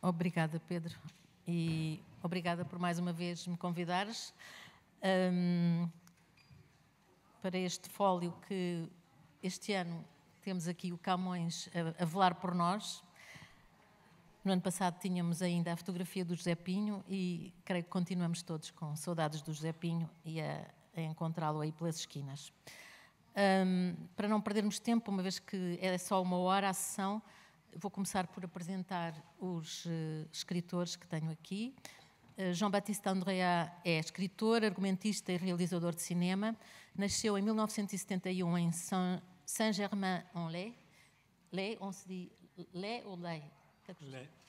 Obrigada, Pedro. E obrigada por mais uma vez me convidares um, para este fólio que este ano temos aqui o Camões a, a velar por nós. No ano passado tínhamos ainda a fotografia do José Pinho e creio que continuamos todos com saudades do José Pinho e a, a encontrá-lo aí pelas esquinas. Um, para não perdermos tempo, uma vez que é só uma hora a sessão, Vou começar por apresentar os uh, escritores que tenho aqui. Eh, João Batista Andréa é escritor, argumentista e realizador de cinema. Nasceu em 1971 em Saint-Germain-en-Laye. Laye, onde se diz Laye ou Laye? É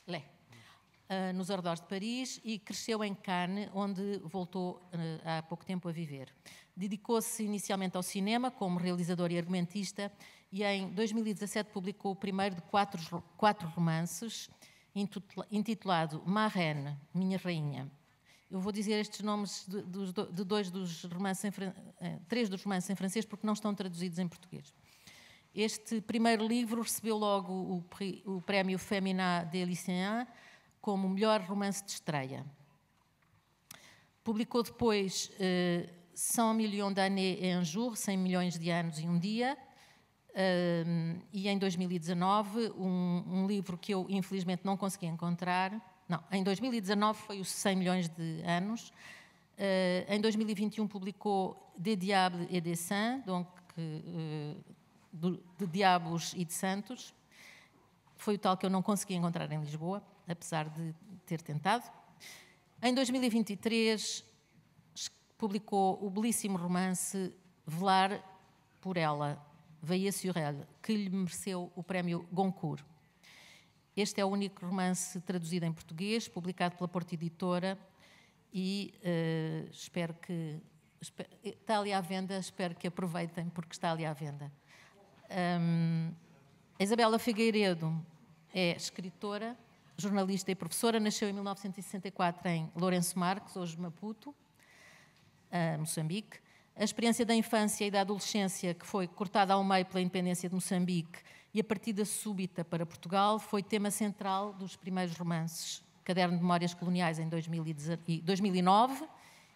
Laye. Uh, nos arredores de Paris e cresceu em Cannes, onde voltou uh, há pouco tempo a viver. Dedicou-se inicialmente ao cinema como realizador e argumentista e em 2017 publicou o primeiro de quatro, quatro romances, intitulado Ma Reine, Minha Rainha. Eu vou dizer estes nomes de, de, de dois dos romances em, eh, três dos romances em francês porque não estão traduzidos em português. Este primeiro livro recebeu logo o, o prémio Femina de Lycéen como melhor romance de estreia. Publicou depois eh, 100 milhões d'années et un jour, 100 milhões de anos e um dia, e em 2019, um, um, livro que eu infelizmente não consegui encontrar, não, em 2019 foi os 100 milhões de anos, uh, em 2021 publicou De Diabo e de Saints, donc, uh, ah, do, de Diabos e de Santos, foi o tal que eu não consegui encontrar em Lisboa, apesar de ter tentado. Em 2023 publicou o belíssimo romance Velar por Ela, Veillez sur que lhe mereceu o prémio Goncourt. Este é o único romance traduzido em português, publicado pela Porta Editora, e uh, espero que. Está ali à venda, espero que aproveitem, porque está ali à venda. Um, Isabela Figueiredo é escritora, jornalista e professora, nasceu em 1964 em Lourenço Marques, hoje Maputo, ah, Moçambique a experiência da infância e da adolescência, que foi cortada ao meio pela independência de Moçambique e a partida súbita para Portugal, foi tema central dos primeiros romances. Caderno de Memórias Coloniais em 2009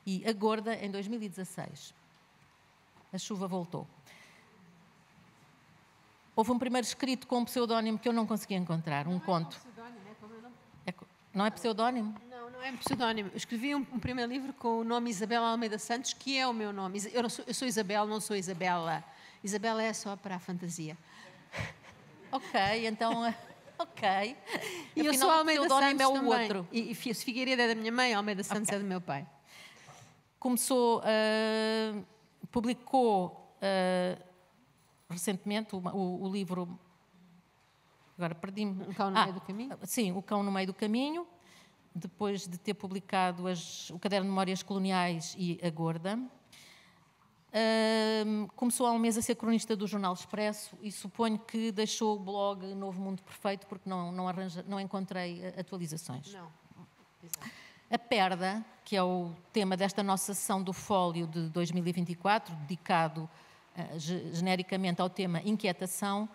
e A Gorda em 2016. A chuva voltou. Houve um primeiro escrito com um pseudónimo que eu não consegui encontrar, um não conto. É um é, não é pseudónimo? É não, não é um pseudónimo. Eu escrevi um, um, primeiro livro com o nome Isabela Almeida Santos, que é o meu nome. Eu, sou, eu sou Isabel, não sou Isabela. Isabela é só para a fantasia. ok, então. Eh, ok. E Afinal, eu sou Almeida é Santos é o outro. E, e Figueiredo é da minha mãe, Almeida Santos okay. é do meu pai. Começou, uh, publicou uh, recentemente o, o, o livro agora perdi-me. O Cão no ah, Meio do Caminho? Sim, O Cão no Meio do Caminho, depois de ter publicado as, o Caderno de Memórias Coloniais e A Gorda. Uh, começou há um mês a ser cronista do Jornal Expresso e suponho que deixou o blog Novo Mundo Perfeito porque não, não, arranja, não encontrei atualizações. Não. A perda, que é o tema desta nossa sessão do Fólio de 2024, dedicado uh, genericamente ao tema inquietação,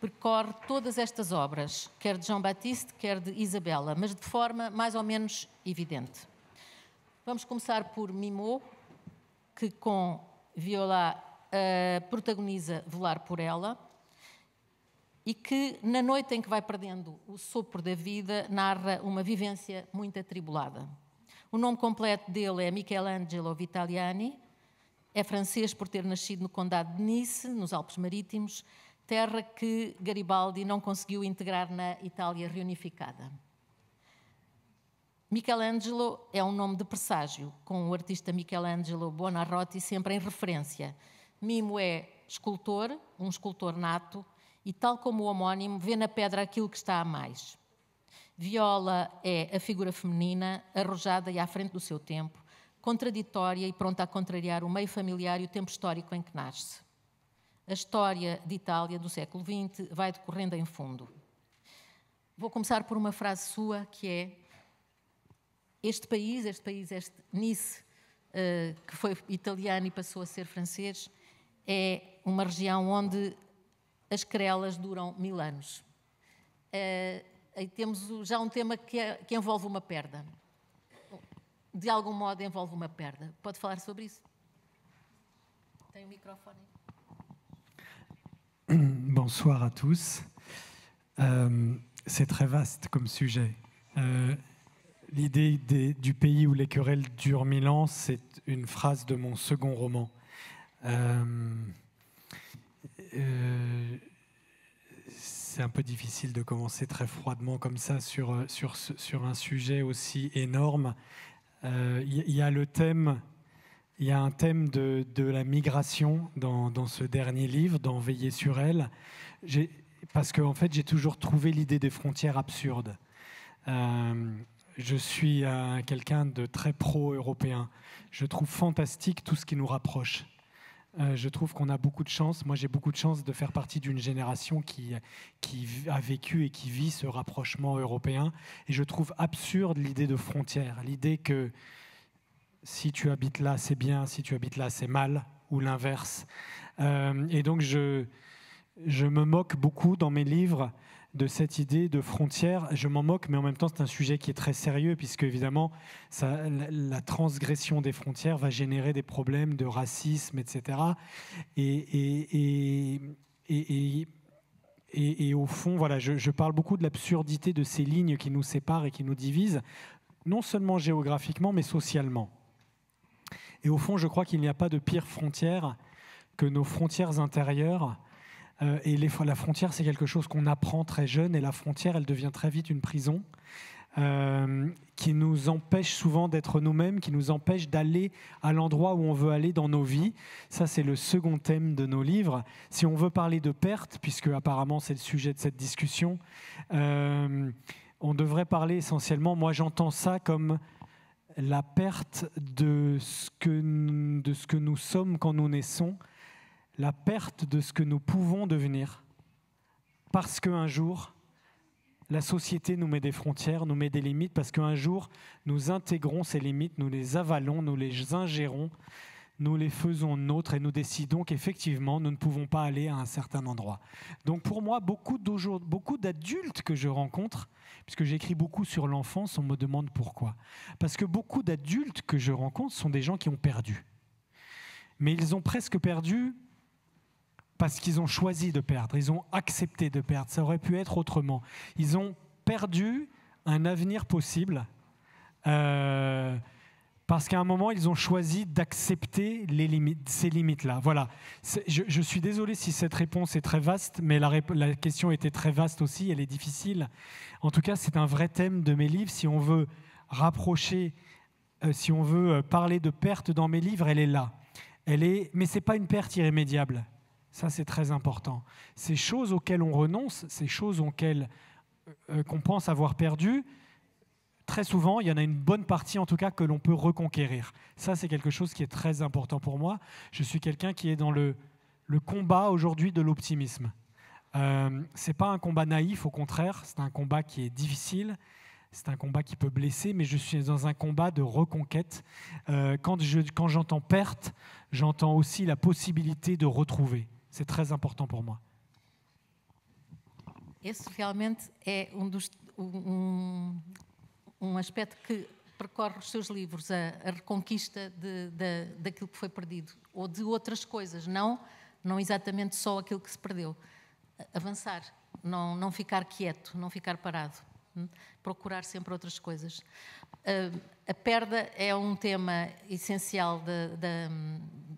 percorre todas estas obras, quer de João Batiste, quer de Isabela, mas de forma mais ou menos evidente. Vamos começar por Mimô, que com Viola uh, protagoniza Volar por Ela, e que, na noite em que vai perdendo o sopro da vida, narra uma vivência muito atribulada. O nome completo dele é Michelangelo Vitaliani, é francês por ter nascido no Condado de Nice, nos Alpes Marítimos, terra que Garibaldi não conseguiu integrar na Itália reunificada. Michelangelo é um nome de presságio, com o artista Michelangelo Buonarroti sempre em referência. Mimo é escultor, um escultor nato, e tal como o homónimo, vê na pedra aquilo que está a mais. Viola é a figura feminina, arrojada e à frente do seu tempo, contraditória e pronta a contrariar o meio familiar e o tempo histórico em que nasce a história de Itália do século XX vai decorrendo em fundo. Vou começar por uma frase sua que é: Este país, este país, este Nice, eh, que foi italiano e passou a ser francês, é uma região onde as querelas duram mil anos. Eh, aí temos já um tema que, é, que envolve uma perda. De algum modo envolve uma perda. Pode falar sobre isso? Tem o microfone. Bonsoir à tous. Euh, c'est très vaste comme sujet. Euh, l'idée du pays où les querelles durent mille ans, c'est une phrase de mon second roman. Euh, c'est un peu difficile de commencer très froidement comme ça sur, un sujet aussi énorme. Il y, a le thème il y a un thème de, la migration dans, ce dernier livre, d'en Veiller sur elle, parce qu'en fait, j'ai toujours trouvé l'idée des frontières absurde. Euh, je suis euh, quelqu'un de très pro-européen. Je trouve fantastique tout ce qui nous rapproche. Euh, je trouve qu'on a beaucoup de chance. Moi, j'ai beaucoup de chance de faire partie d'une génération qui, qui a vécu et qui vit ce rapprochement européen. Et je trouve absurde l'idée de frontières, l'idée que si tu habites là, c'est bien, si tu habites là, c'est mal, ou l'inverse. Euh, et donc, je, je me moque beaucoup dans mes livres de cette idée de frontière. Je m'en moque, mais en même temps, c'est un sujet qui est très sérieux, puisque évidemment, la transgression des frontières va générer des problèmes de racisme, etc. Et, et, et, et au fond, voilà, je, je parle beaucoup de l'absurdité de ces lignes qui nous séparent et qui nous divisent, non seulement géographiquement, mais socialement. Et au fond, je crois qu'il n'y a pas de pire frontière que nos frontières intérieures. Euh, et les, la frontière, c'est quelque chose qu'on apprend très jeune, et la frontière, elle devient très vite une prison. Euh, qui nous empêche souvent d'être nous-mêmes, qui nous empêche d'aller à l'endroit où on veut aller dans nos vies. Ça, c'est le second thème de nos livres. Si on veut parler de perte, puisque apparemment c'est le sujet de cette discussion, euh, on devrait parler essentiellement, moi j'entends ça comme la perte de ce, que, de ce que nous sommes quand nous naissons, la perte de ce que nous pouvons devenir, parce qu'un jour, la société nous met des frontières, nous met des limites, parce qu'un jour, nous intégrons ces limites, nous les avalons, nous les ingérons, nous les faisons nôtres et nous décidons qu'effectivement, nous ne pouvons pas aller à un certain endroit. Donc pour moi, beaucoup, beaucoup d'adultes que je rencontre, puisque j'écris beaucoup sur l'enfance, on me demande pourquoi. Parce que beaucoup d'adultes que je rencontre sont des gens qui ont perdu. Mais ils ont presque perdu parce qu'ils ont choisi de perdre, ils ont accepté de perdre, ça aurait pu être autrement. Ils ont perdu un avenir possible. Euh, parce qu'à un moment, ils ont choisi d'accepter ces limites-là. Voilà. Je, suis désolé si cette réponse est très vaste, mais la, question était très vaste aussi, elle est difficile. En tout cas, c'est un vrai thème de mes livres. Si on veut rapprocher, euh, si on veut euh, parler de perte dans mes livres, elle est là. Elle mais ce n'est pas une perte irrémédiable. Ça, c'est très important. Ces choses auxquelles on renonce, ces choses auxquelles on euh, qu'on pense avoir perdues, très souvent, il y en a une bonne partie en tout cas que l'on peut reconquérir. Ça, c'est quelque chose qui est très important pour moi. Je suis quelqu'un qui est dans le, combat aujourd'hui de l'optimisme. Euh, c'est pas un combat naïf, au contraire, c'est un combat qui est difficile, c'est un combat qui peut blesser, mais je suis dans un combat de reconquête. Euh, quand, je, quand j'entends perte, j'entends aussi la possibilité de retrouver. C'est très important pour moi. um aspecto que percorre os seus livros, a, a reconquista de, de, daquilo que foi perdido, ou de outras coisas, não, não exatamente só aquilo que se perdeu. Avançar, não, não ficar quieto, não ficar parado, hum? procurar sempre outras coisas. A, perda é um tema essencial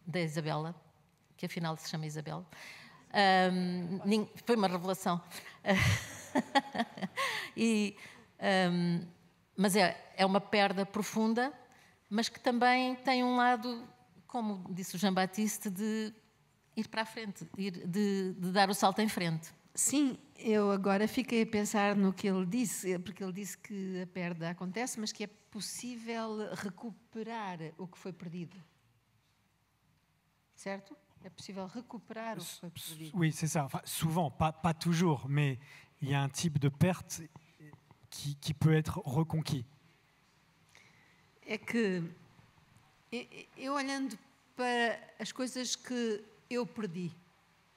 da Isabela, que afinal se chama Isabel. Um, foi uma revelação. e um, mas é, é uma perda profunda, mas que também tem um lado, como disse o Jean Baptiste, de ir para a frente, de, de, de dar o salto em frente. Sim, eu agora fiquei a pensar no que ele disse, porque ele disse que a perda acontece, mas que é possível recuperar o que foi perdido. Certo? É possível recuperar o que foi perdido. Oui, c'est ça. Enfin, souvent, pas, pas toujours, mais il y a un type de perte qui, qui peut être reconquis. É que eu olhando para as coisas que eu perdi,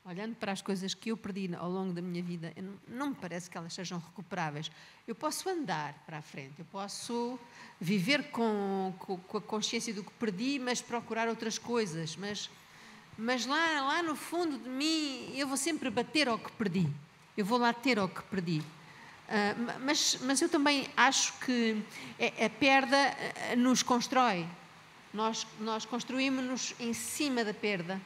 olhando para as coisas que eu perdi ao longo da minha vida, não me parece que elas sejam recuperáveis. Eu posso andar para a frente, eu posso viver com, com, com a consciência do que perdi, mas procurar outras coisas. Mas, mas lá, lá no fundo de mim, eu vou sempre bater ao que perdi. Eu vou lá ter ao que perdi. Ah, mas, mas eu também acho que é, a perda ah, nos constrói. Nós, nós construímos-nos em cima da perda.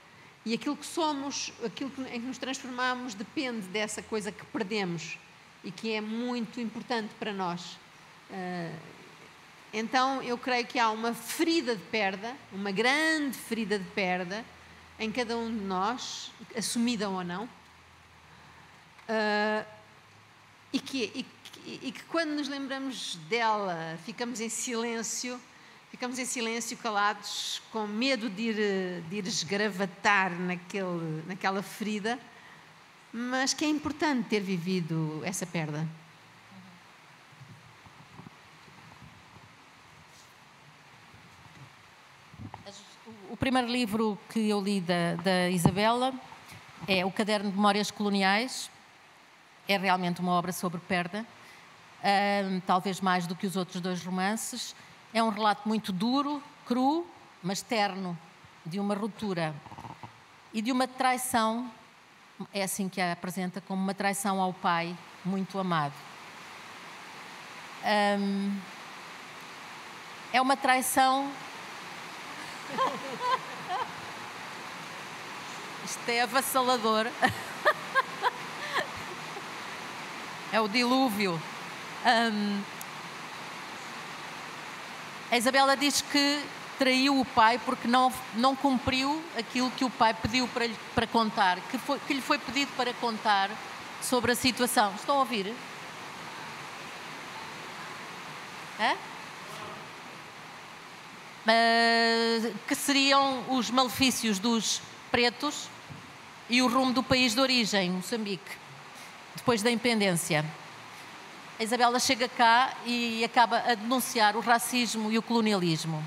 E aquilo que somos, aquilo em que nos transformamos, depende dessa coisa que perdemos e que é muito importante para nós. Ah, então, eu creio que há uma ferida de perda, uma grande ferida de perda, em cada um de nós, assumida ou não e que, e, e, que quando nos lembramos dela, ficamos em silêncio, ficamos em silêncio, calados, com medo de ir, de ir esgravatar naquele, naquela ferida, mas que é importante ter vivido essa perda. O primeiro livro que eu li da, da Isabela é O Caderno de Memórias Coloniais, é realmente uma obra sobre perda, talvez mais do que os outros dois romances. É um relato muito duro, cru, mas terno, de uma ruptura e de uma traição, é assim que a apresenta, como uma traição ao pai muito amado. Um, é uma traição. Isto é avassalador. é o dilúvio. Um, a Isabela diz que traiu o pai porque não, não cumpriu aquilo que o pai pediu para, lhe, para contar, que, foi, que lhe foi pedido para contar sobre a situação. Estão a ouvir? Hã? Uh, que seriam os malefícios dos pretos e o rumo do país de origem, Moçambique depois da independência. A Isabela chega cá e acaba a denunciar o racismo e o colonialismo.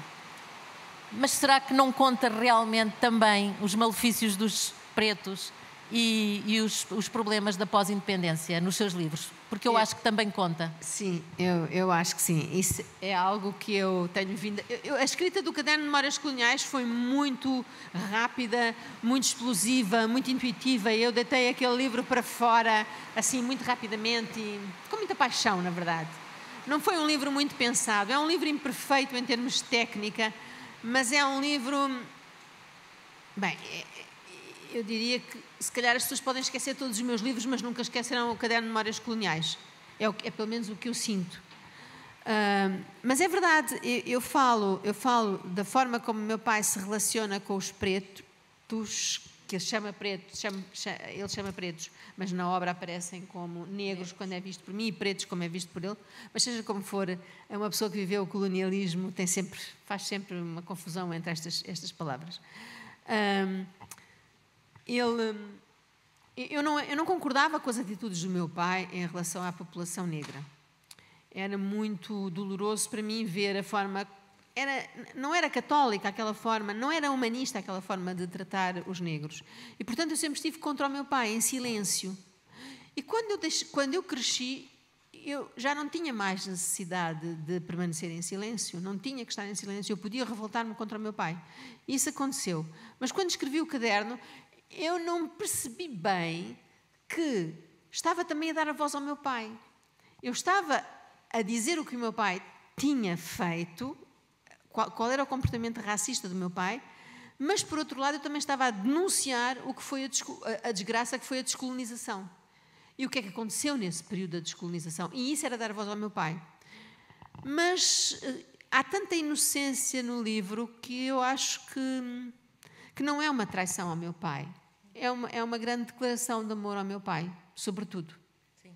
Mas será que não conta realmente também os malefícios dos pretos e, e os, os problemas da pós-independência nos seus livros? Porque eu acho que também conta. Sim, eu, eu acho que sim. Isso é algo que eu tenho vindo. Eu, a escrita do caderno de Memórias Coloniais foi muito rápida, muito explosiva, muito intuitiva. Eu deitei aquele livro para fora, assim, muito rapidamente e com muita paixão, na verdade. Não foi um livro muito pensado. É um livro imperfeito em termos de técnica, mas é um livro. Bem, é, é, eu diria que, se calhar, as pessoas podem esquecer todos os meus livros, mas nunca esquecerão o Caderno de Memórias Coloniais. É, o, é pelo menos o que eu sinto. Uh, mas é verdade, eu, eu, falo, eu falo da forma como meu pai se relaciona com os pretos, que ele chama pretos, chama, ele chama pretos, mas na obra aparecem como negros quando é visto por mim e pretos como é visto por ele. Mas seja como for, é uma pessoa que viveu o colonialismo tem sempre faz sempre uma confusão entre estas estas palavras ele, hum, eu, não, eu não concordava com as atitudes do meu pai em relação à população negra. Era muito doloroso para mim ver a forma. Era, não era católica aquela forma, não era humanista aquela forma de tratar os negros. E, portanto, eu sempre estive contra o meu pai, em silêncio. E quando eu, quando eu cresci, eu já não tinha mais necessidade de permanecer em silêncio, não tinha que estar em silêncio, eu podia revoltar-me contra o meu pai. Isso aconteceu. Mas quando escrevi o caderno, eu não percebi bem que estava também a dar a voz ao meu pai. Eu estava a dizer o que o meu pai tinha feito, qual, qual era o comportamento racista do meu pai, mas por outro lado eu também estava a denunciar o que foi a, a desgraça que foi a descolonização. E o que é que aconteceu nesse período da descolonização? E isso era dar a voz ao meu pai. Mas eh, há tanta inocência no livro que eu acho que, que não é uma traição ao meu pai é uma, é uma grande declaração de amor ao meu pai, sobretudo. Sim,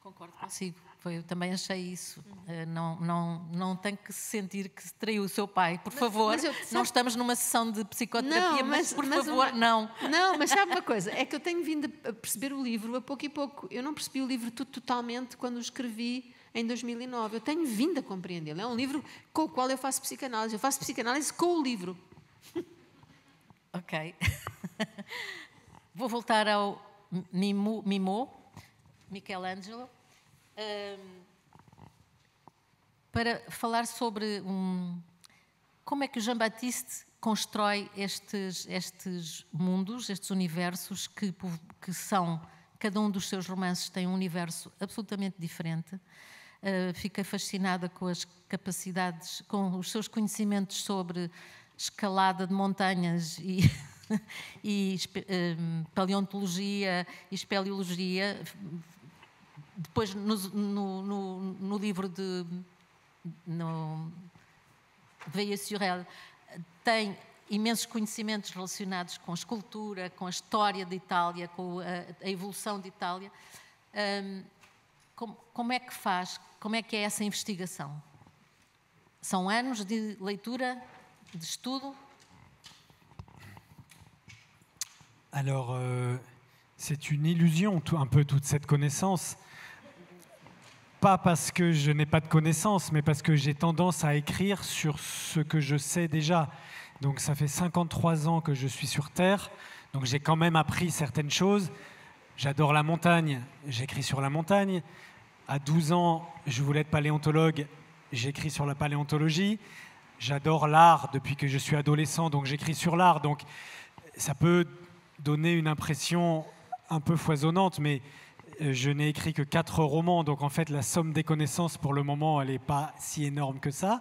concordo consigo. Foi, eu também achei isso. Uhum. Não, não, não tem que sentir que traiu o seu pai. Por mas, favor, mas eu, sabe, não estamos numa sessão de psicoterapia, não, mas, mas, por favor, uma, não. Não, mas sabe uma coisa? É que eu tenho vindo a perceber o livro a pouco e pouco. Eu não percebi o livro tudo, totalmente quando o escrevi em 2009. Eu tenho vindo a compreendê-lo. É um livro com o qual eu faço psicanálise. Eu faço psicanálise com o livro. Ok. Vou voltar ao Mimo, Mimo Michelangelo, um, para falar sobre um, como é que o Jean-Baptiste constrói estes, estes mundos, estes universos que, que são. Cada um dos seus romances tem um universo absolutamente diferente. Uh, fascinada com as capacidades, com os seus conhecimentos sobre escalada de montanhas e e hum, paleontologia e espeleologia. Depois, no, no, no livro de. Veia Surel, tem imensos conhecimentos relacionados com a escultura, com a história da Itália, com a, a evolução da Itália. Um, como, como, é que faz? Como é que é essa investigação? São anos de leitura, de estudo? Alors, euh, c'est une illusion, un peu toute cette connaissance. Pas parce que je n'ai pas de connaissance, mais parce que j'ai tendance à écrire sur ce que je sais déjà. Donc ça fait 53 ans que je suis sur Terre, donc j'ai quand même appris certaines choses. J'adore la montagne, j'écris sur la montagne. À 12 ans, je voulais être paléontologue, j'écris sur la paléontologie. J'adore l'art depuis que je suis adolescent, donc j'écris sur l'art. Donc ça peut donner une impression un peu foisonnante, mais euh, je n'ai écrit que quatre romans, donc en fait la somme des connaissances pour le moment, elle n'est pas si énorme que ça.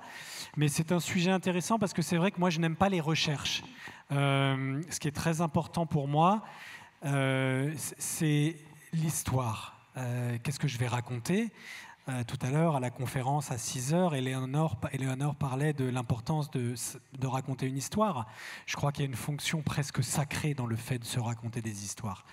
Mais c'est un sujet intéressant parce que c'est vrai que moi je n'aime pas les recherches. Euh, ce qui est très important pour moi, euh, c'est l'histoire. Qu'est-ce que je vais raconter euh, tout à l'heure à la conférence à 6 heures, Eleanor, parlait de l'importance de, raconter une histoire. Je crois qu'il y a une fonction presque sacrée dans le fait de se raconter des histoires.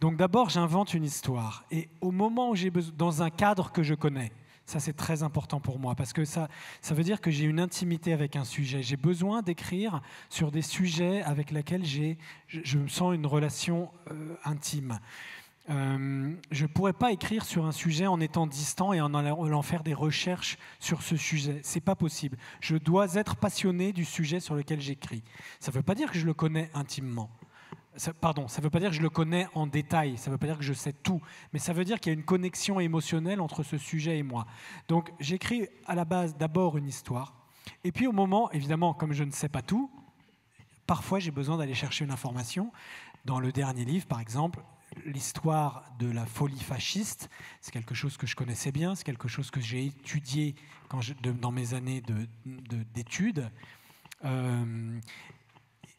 Donc d'abord, j'invente une histoire. Et au moment où j'ai besoin, dans un cadre que je connais, ça, c'est très important pour moi parce que ça, ça veut dire que j'ai une intimité avec un sujet. J'ai besoin d'écrire sur des sujets avec lesquels je, me sens une relation euh, intime. Euh, je ne pourrais pas écrire sur un sujet en étant distant et en allant faire des recherches sur ce sujet. C'est pas possible. Je dois être passionné du sujet sur lequel j'écris. Ça ne veut pas dire que je le connais intimement. pardon, ça ne veut pas dire que je le connais en détail, ça ne veut pas dire que je sais tout, mais ça veut dire qu'il y a une connexion émotionnelle entre ce sujet et moi. Donc j'écris à la base d'abord une histoire, et puis au moment, évidemment, comme je ne sais pas tout, parfois j'ai besoin d'aller chercher une information. Dans le dernier livre, par exemple, l'histoire de la folie fasciste. C'est quelque chose que je connaissais bien, c'est quelque chose que j'ai étudié quand je, dans mes années d'études. Euh,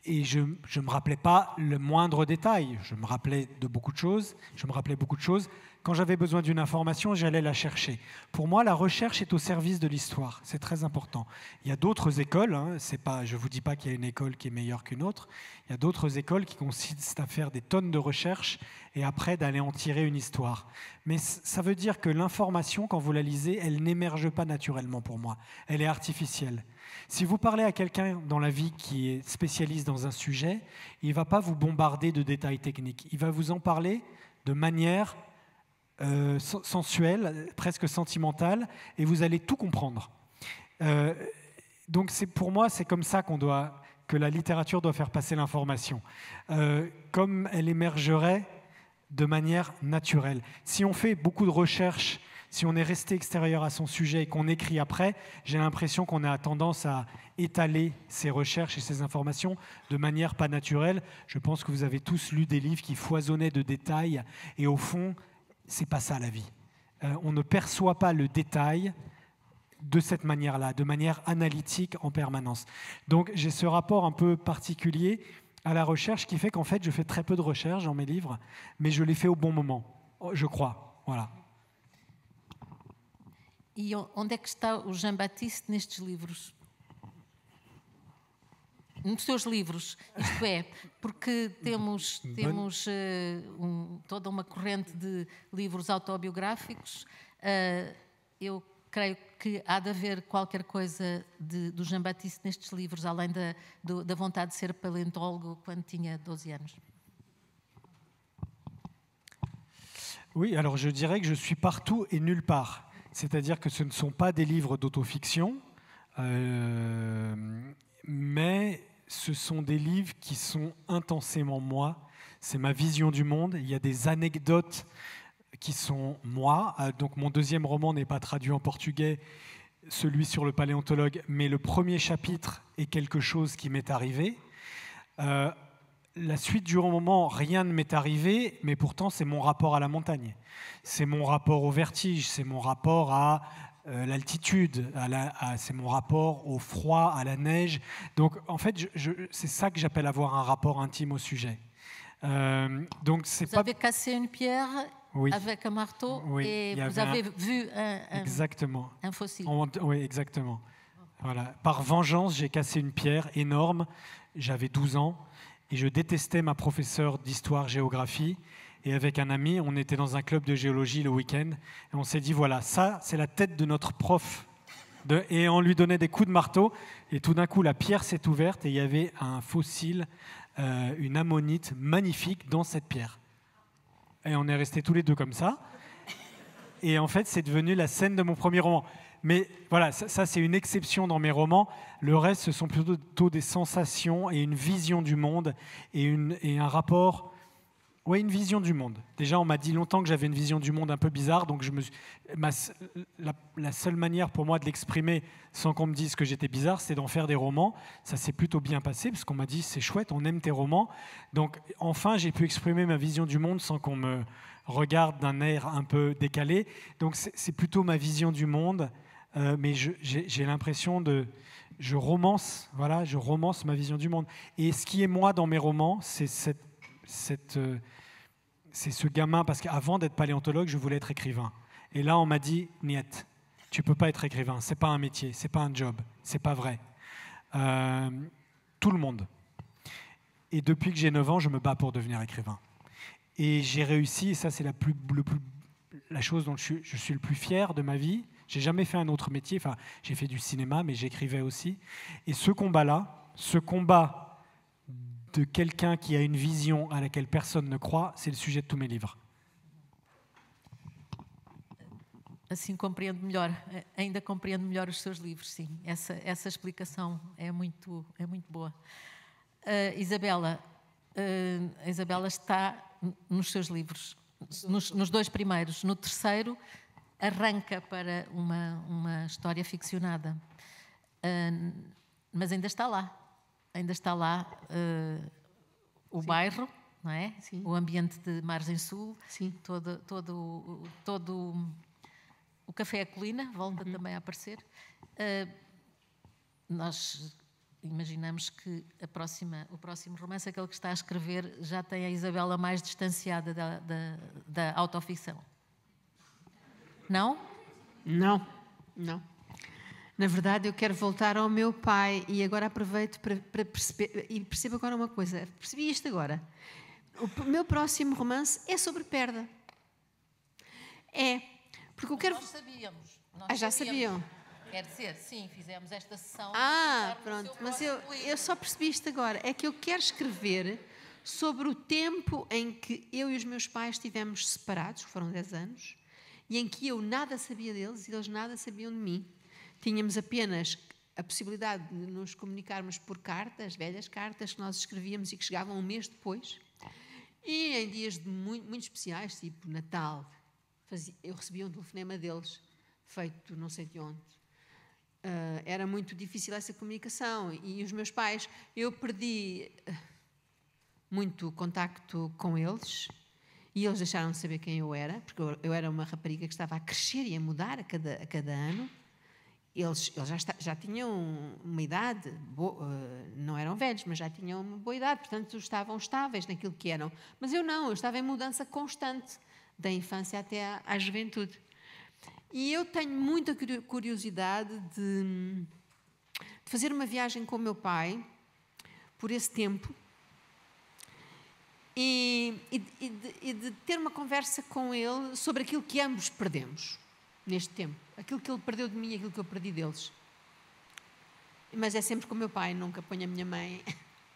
et je ne me rappelais pas le moindre détail. Je me rappelais de beaucoup de choses. Je me rappelais beaucoup de choses quand j'avais besoin d'une information, j'allais la chercher. Pour moi, la recherche est au service de l'histoire. C'est très important. Il y a d'autres écoles. Hein, c'est pas, je ne vous dis pas qu'il y a une école qui est meilleure qu'une autre. Il y a d'autres écoles qui consistent à faire des tonnes de recherches et après d'aller en tirer une histoire. Mais ça veut dire que l'information, quand vous la lisez, elle n'émerge pas naturellement pour moi. Elle est artificielle. Si vous parlez à quelqu'un dans la vie qui est spécialiste dans un sujet, il ne va pas vous bombarder de détails techniques. Il va vous en parler de manière euh, sensuelle, presque sentimentale, et vous allez tout comprendre. Euh, donc pour moi, c'est comme ça qu'on doit, que la littérature doit faire passer l'information, euh, comme elle émergerait de manière naturelle. Si on fait beaucoup de recherches, si on est resté extérieur à son sujet et qu'on écrit après, j'ai l'impression qu'on a tendance à étaler ses recherches et ses informations de manière pas naturelle. Je pense que vous avez tous lu des livres qui foisonnaient de détails et au fond, c'est pas ça la vie. Euh, on ne perçoit pas le détail de cette manière-là, de manière analytique en permanence. Donc j'ai ce rapport un peu particulier à la recherche qui fait qu'en fait je fais très peu de recherche dans mes livres, mais je les fais au bon moment, je crois. Voilà. où est-ce que Jean Baptiste ces livres Um dos seus livros, isto é, porque temos, temos uh, um, toda uma corrente de livros autobiográficos. Uh, eu creio que há de haver qualquer coisa de, do Jean Baptiste nestes livros, além da, do, da vontade de ser paleontólogo quando tinha 12 anos. Oui, alors je dirais que je suis partout et nulle part. C'est-à-dire que ce ne sont pas des livres d'autofiction, euh, mais ce sont des livres qui sont intensément moi. C'est ma vision du monde. Il y a des anecdotes qui sont moi. Euh, donc mon deuxième roman n'est pas traduit en portugais, celui sur le paléontologue, mais le premier chapitre est quelque chose qui m'est arrivé. Euh, la suite du roman, rien ne m'est arrivé, mais pourtant c'est mon rapport à la montagne, c'est mon rapport au vertige, c'est mon rapport à euh, l'altitude, c'est mon rapport au froid, à la neige. Donc en fait, c'est ça que j'appelle avoir un rapport intime au sujet. Euh, donc c'est vous avez cassé une pierre avec un marteau et vous avez vu un, exactement. fossile. oui, exactement. Par vengeance, j'ai cassé une pierre énorme. J'avais 12 ans et je détestais ma professeure d'histoire-géographie et avec un ami, on était dans un club de géologie le week-end. Et on s'est dit, voilà, ça, c'est la tête de notre prof. De, et on lui donnait des coups de marteau. Et tout d'un coup, la pierre s'est ouverte et il y avait un fossile, euh, une ammonite magnifique dans cette pierre. Et on est restés tous les deux comme ça. Et en fait, c'est devenu la scène de mon premier roman. Mais voilà, ça, c'est une exception dans mes romans. Le reste, ce sont plutôt des sensations et une vision du monde et, une, et un rapport oui, une vision du monde. Déjà, on m'a dit longtemps que j'avais une vision du monde un peu bizarre, donc je me La... seule manière pour moi de l'exprimer sans qu'on me dise que j'étais bizarre, c'est d'en faire des romans. Ça s'est plutôt bien passé, parce qu'on m'a dit, c'est chouette, on aime tes romans. Donc, enfin, j'ai pu exprimer ma vision du monde sans qu'on me regarde d'un air un peu décalé. Donc, c'est plutôt ma vision du monde, euh, mais j'ai l'impression de... Je romance, voilà, je romance ma vision du monde. Et ce qui est moi dans mes romans, c'est cette euh, c'est ce gamin, parce qu'avant d'être paléontologue, je voulais être écrivain. Et là, on m'a dit, Niette, tu peux pas être écrivain, c'est pas un métier, c'est pas un job, c'est pas vrai. Euh, tout le monde. Et depuis que j'ai 9 ans, je me bats pour devenir écrivain. Et j'ai réussi, et ça c'est la, plus, plus, la chose dont je suis, je suis le plus fier de ma vie. J'ai jamais fait un autre métier, enfin j'ai fait du cinéma, mais j'écrivais aussi. Et ce combat-là, ce combat de quelqu'un qui a une vision à laquelle personne ne croit, c'est le sujet de tous mes livres. Assim compreendo melhor, ainda compreendo melhor os seus livros, sim. Essa, essa explicação é muito, é muito boa. Uh, Isabela, uh, Isabela está nos seus livros, nos, nos, dois primeiros. No terceiro, arranca para uma, uma história ficcionada. Uh, mas ainda está lá, ainda está lá uh, o Sim. bairro, não é? Sim. O ambiente de Margem Sul, Sim. todo, todo, todo o Café a Colina volta uhum. também a aparecer. Uh, nós imaginamos que próxima, o próximo romance, aquele que está a escrever, já tem a Isabela mais distanciada da, da, da autoficção. Não? Não, não. Na verdade, eu quero voltar ao meu pai e agora aproveito para, para perceber. E percebo agora uma coisa: percebi isto agora. O meu próximo romance é sobre perda. É. Porque eu quero. Nós sabíamos. Nós ah, já sabíamos. sabiam. Quer dizer, sim, fizemos esta sessão. Ah, pronto, mas eu, eu só percebi isto agora. É que eu quero escrever sobre o tempo em que eu e os meus pais estivemos separados, que foram 10 anos, e em que eu nada sabia deles e eles nada sabiam de mim. Tínhamos apenas a possibilidade de nos comunicarmos por cartas, velhas cartas que nós escrevíamos e que chegavam um mês depois. E em dias muito, muito, especiais, tipo Natal, fazia, eu recebia um telefonema deles, feito não sei de onde. Uh, era muito difícil essa comunicação. E os meus pais, eu perdi ah, muito contacto com eles. E eles deixaram de saber quem eu era, porque eu, eu era uma rapariga que estava a crescer e a mudar a cada, a cada ano. Eles, eles já, está, já, tinham uma idade, bo, eh, não eram velhos, mas já tinham uma boa idade, portanto estavam estáveis naquilo que eram. Mas eu não, eu estava em mudança constante, da infância até à, à juventude. E eu tenho muita curiosidade de, de fazer uma viagem com o meu pai por esse tempo, e, e, de, e, de, ter uma conversa com ele sobre aquilo que ambos perdemos neste tempo. Aquilo que ele perdeu de mim, aquilo que eu perdi deles. Mas é sempre com o meu pai, nunca ponho a minha mãe.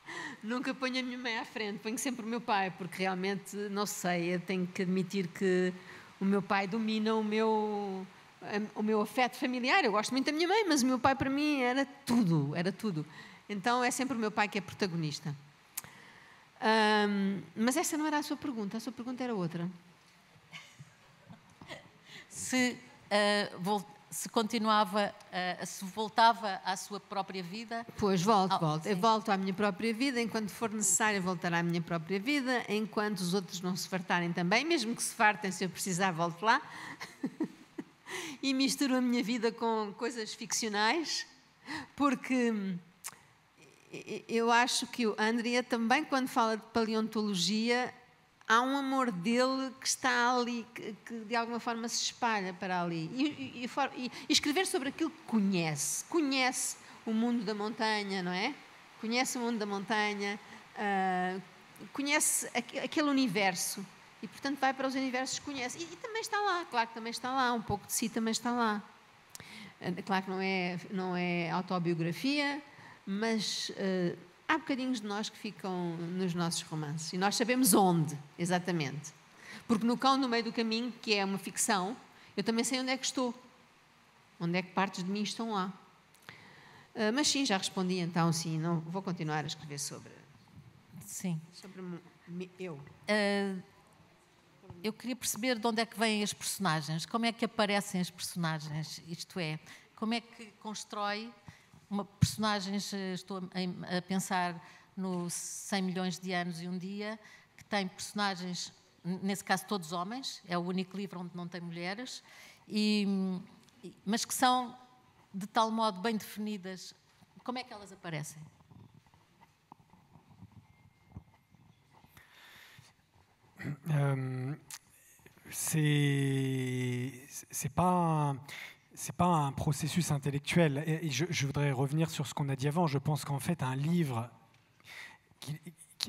nunca ponho a minha mãe à frente, ponho sempre o meu pai, porque realmente, não sei, eu tenho que admitir que o meu pai domina o meu, o meu afeto familiar. Eu gosto muito da minha mãe, mas o meu pai para mim era tudo, era tudo. Então é sempre o meu pai que é protagonista. Um, mas essa não era a sua pergunta, a sua pergunta era outra. Se eh, se continuava, eh, se voltava à sua própria vida? Pois, volto, oh, ah, volto. Sim. Eu volto à minha própria vida, enquanto for necessário voltar à minha própria vida, enquanto os outros não se fartarem também, mesmo que se fartem, se eu precisar, volto lá. e misturo a minha vida com coisas ficcionais, porque hum, eu acho que o Andrea também, quando fala de paleontologia, há um amor dele que está ali, que, que de alguma forma se espalha para ali. E, e, e, e, escrever sobre aquilo que conhece. Conhece o mundo da montanha, não é? Conhece o mundo da montanha, uh, conhece aqu aquele universo. E, portanto, vai para os universos que conhece. E, também está lá, claro que também está lá, um pouco de si também está lá. Ah, claro que não é, não é autobiografia, mas. Uh, há bocadinhos de nós que ficam nos nossos romances e nós sabemos onde, exatamente. Porque no Cão no Meio do Caminho, que é uma ficção, eu também sei onde é que estou, onde é que partes de mim estão lá. Ah, mas sim, já respondi então, sim, não, vou continuar a escrever sobre. Sim. Sobre eu. Uh, eu queria perceber de onde é que vêm as personagens, como é que aparecem as personagens, isto é, como é que constrói uma personagens, estou a pensar no 100 milhões de anos e um dia, que tem personagens, nesse caso todos homens, é o único livro onde não tem mulheres, e, mas que são de tal modo bem definidas. Como é que elas aparecem? Um, c'est pas n'est pas un processus intellectuel. Et je, voudrais revenir sur ce qu'on a dit avant. Je pense qu'en fait, un livre qui,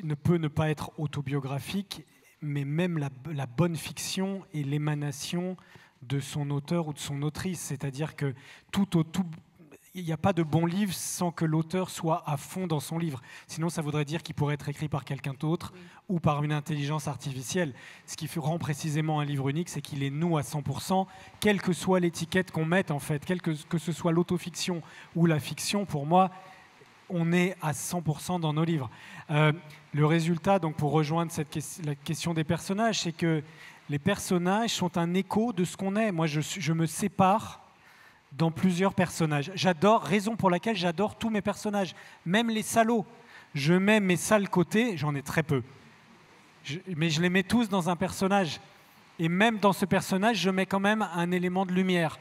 ne peut ne pas être autobiographique, mais même la, bonne fiction est l'émanation de son auteur ou de son autrice. C'est-à-dire que tout, tout, il n'y a pas de bon livre sans que l'auteur soit à fond dans son livre. Sinon, ça voudrait dire qu'il pourrait être écrit par quelqu'un d'autre ou par une intelligence artificielle. Ce qui rend précisément un livre unique, c'est qu'il est nous à 100%, quelle que soit l'étiquette qu'on mette, en fait, que, ce soit l'autofiction ou la fiction, pour moi, on est à 100% dans nos livres. Euh, le résultat, donc, pour rejoindre la question des personnages, c'est que les personnages sont un écho de ce qu'on est. Moi, je me sépare dans plusieurs personnages. J'adore, raison pour laquelle j'adore tous mes personnages, même les salauds. Je mets mes sales côtés, j'en ai très peu. mais je les mets tous dans un personnage. Et même dans ce personnage, je mets quand même un élément de lumière.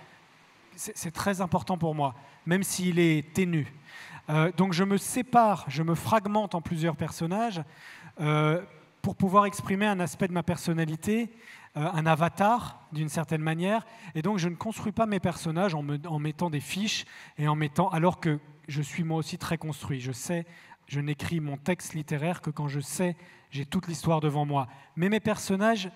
C'est très important pour moi, même s'il est ténu. Euh, donc je me sépare, je me fragmente en plusieurs personnages euh, pour pouvoir exprimer un aspect de ma personnalité euh, un avatar d'une certaine manière. Et donc je ne construis pas mes personnages en, mettant des fiches et en mettant, alors que je suis moi aussi très construit. Je sais, je n'écris mon texte littéraire que quand je sais, j'ai toute l'histoire devant moi. Mais mes personnages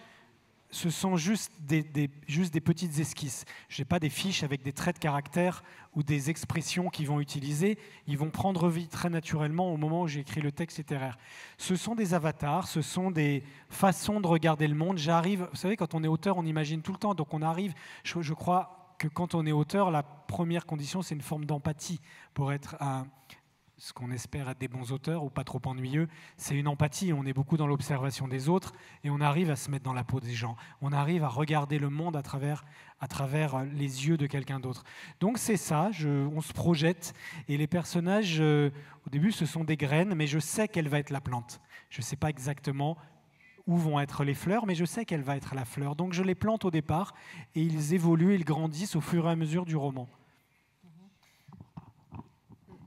ce sont juste des, juste des petites esquisses. Je n'ai pas des fiches avec des traits de caractère ou des expressions qu'ils vont utiliser. Ils vont prendre vie très naturellement au moment où j'ai écrit le texte littéraire. Ce sont des avatars, ce sont des façons de regarder le monde. J'arrive, vous savez, quand on est auteur, on imagine tout le temps. Donc on arrive, je, je crois que quand on est auteur, la première condition, c'est une forme d'empathie pour être un, ce qu'on espère être des bons auteurs ou pas trop ennuyeux, c'est une empathie. On est beaucoup dans l'observation des autres et on arrive à se mettre dans la peau des gens. On arrive à regarder le monde à travers, euh, les yeux de quelqu'un d'autre. Donc c'est ça, on se projette et les personnages, euh, au début, ce sont des graines, mais je sais quelle va être la plante. Je ne sais pas exactement où vont être les fleurs, mais je sais qu'elle va être la fleur. Donc je les plante au départ et ils évoluent, ils grandissent au fur et à mesure du roman.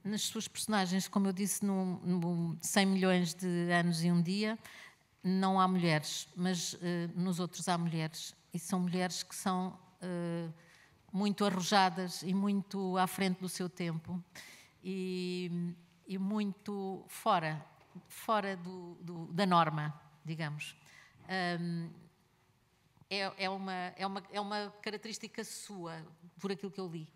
nas suas personagens, como eu disse, num 100 milhões de anos e um dia, não há mulheres, mas uh, nos outros há mulheres. E são mulheres que são uh, muito arrojadas e muito à frente do seu tempo e, e muito fora, fora do, do, da norma, digamos. Um, é, é, uma, é, uma, é uma característica sua, por aquilo que eu li.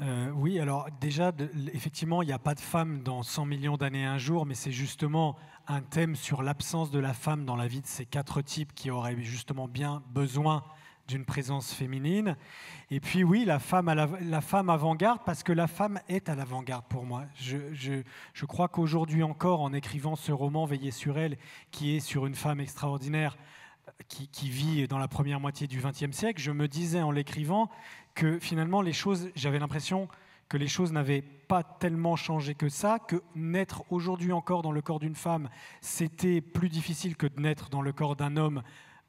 Euh, oui, alors déjà, effectivement, il n'y a pas de femme dans 100 millions d'années un jour, mais c'est justement un thème sur l'absence de la femme dans la vie de ces quatre types qui auraient justement bien besoin d'une présence féminine. Et puis oui, la femme, à la, femme avant-garde, parce que la femme est à l'avant-garde pour moi. Je, crois qu'aujourd'hui encore, en écrivant ce roman Veillez sur elle, qui est sur une femme extraordinaire, euh, qui, qui, vit dans la première moitié du XXe siècle, je me disais en l'écrivant, que finalement les choses, j'avais l'impression que les choses n'avaient pas tellement changé que ça, que naître aujourd'hui encore dans le corps d'une femme, c'était plus difficile que de naître dans le corps d'un homme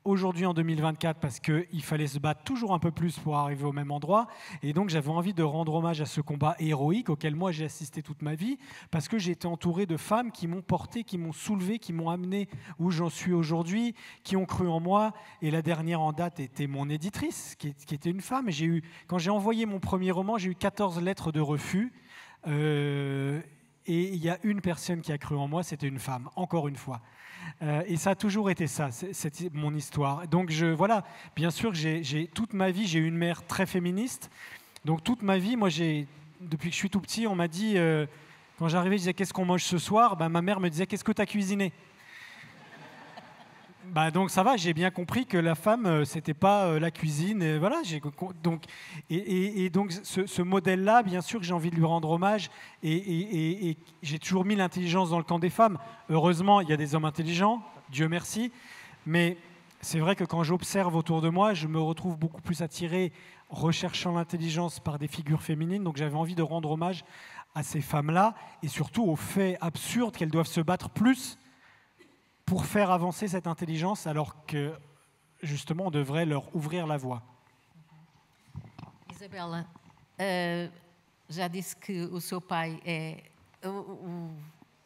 aujourd'hui en 2024 parce qu'il fallait se battre toujours un peu plus pour arriver au même endroit. Et donc j'avais envie de rendre hommage à ce combat héroïque auquel moi j'ai assisté toute ma vie parce que j'ai été entouré de femmes qui m'ont porté, qui m'ont soulevé, qui m'ont amené où j'en suis aujourd'hui, qui ont cru en moi. Et la dernière en date était mon éditrice qui, était une femme. J'ai eu, quand j'ai envoyé mon premier roman, j'ai eu 14 lettres de refus. Euh, et il y a une personne qui a cru en moi, c'était une femme, encore une fois. Euh, et ça a toujours été ça, c'est mon histoire. Donc je, voilà, bien sûr, j'ai toute ma vie, j'ai eu une mère très féministe. Donc toute ma vie, moi, j'ai depuis que je suis tout petit, on m'a dit, euh, quand j'arrivais, je disais qu'est-ce qu'on mange ce soir ben, Ma mère me disait qu'est-ce que tu as cuisiné bah donc ça va, j'ai bien compris que la femme euh, c'était pas euh, la cuisine et voilà donc et, donc ce, modèle-là bien sûr que j'ai envie de lui rendre hommage et, et j'ai toujours mis l'intelligence dans le camp des femmes. Heureusement il y a des hommes intelligents, Dieu merci, mais c'est vrai que quand j'observe autour de moi, je me retrouve beaucoup plus attiré recherchant l'intelligence par des figures féminines. Donc j'avais envie de rendre hommage à ces femmes-là et surtout au fait absurde qu'elles doivent se battre plus pour faire avancer cette intelligence alors que justement on devrait leur ouvrir la voie. Isabela, eh, já disse que o seu pai é o,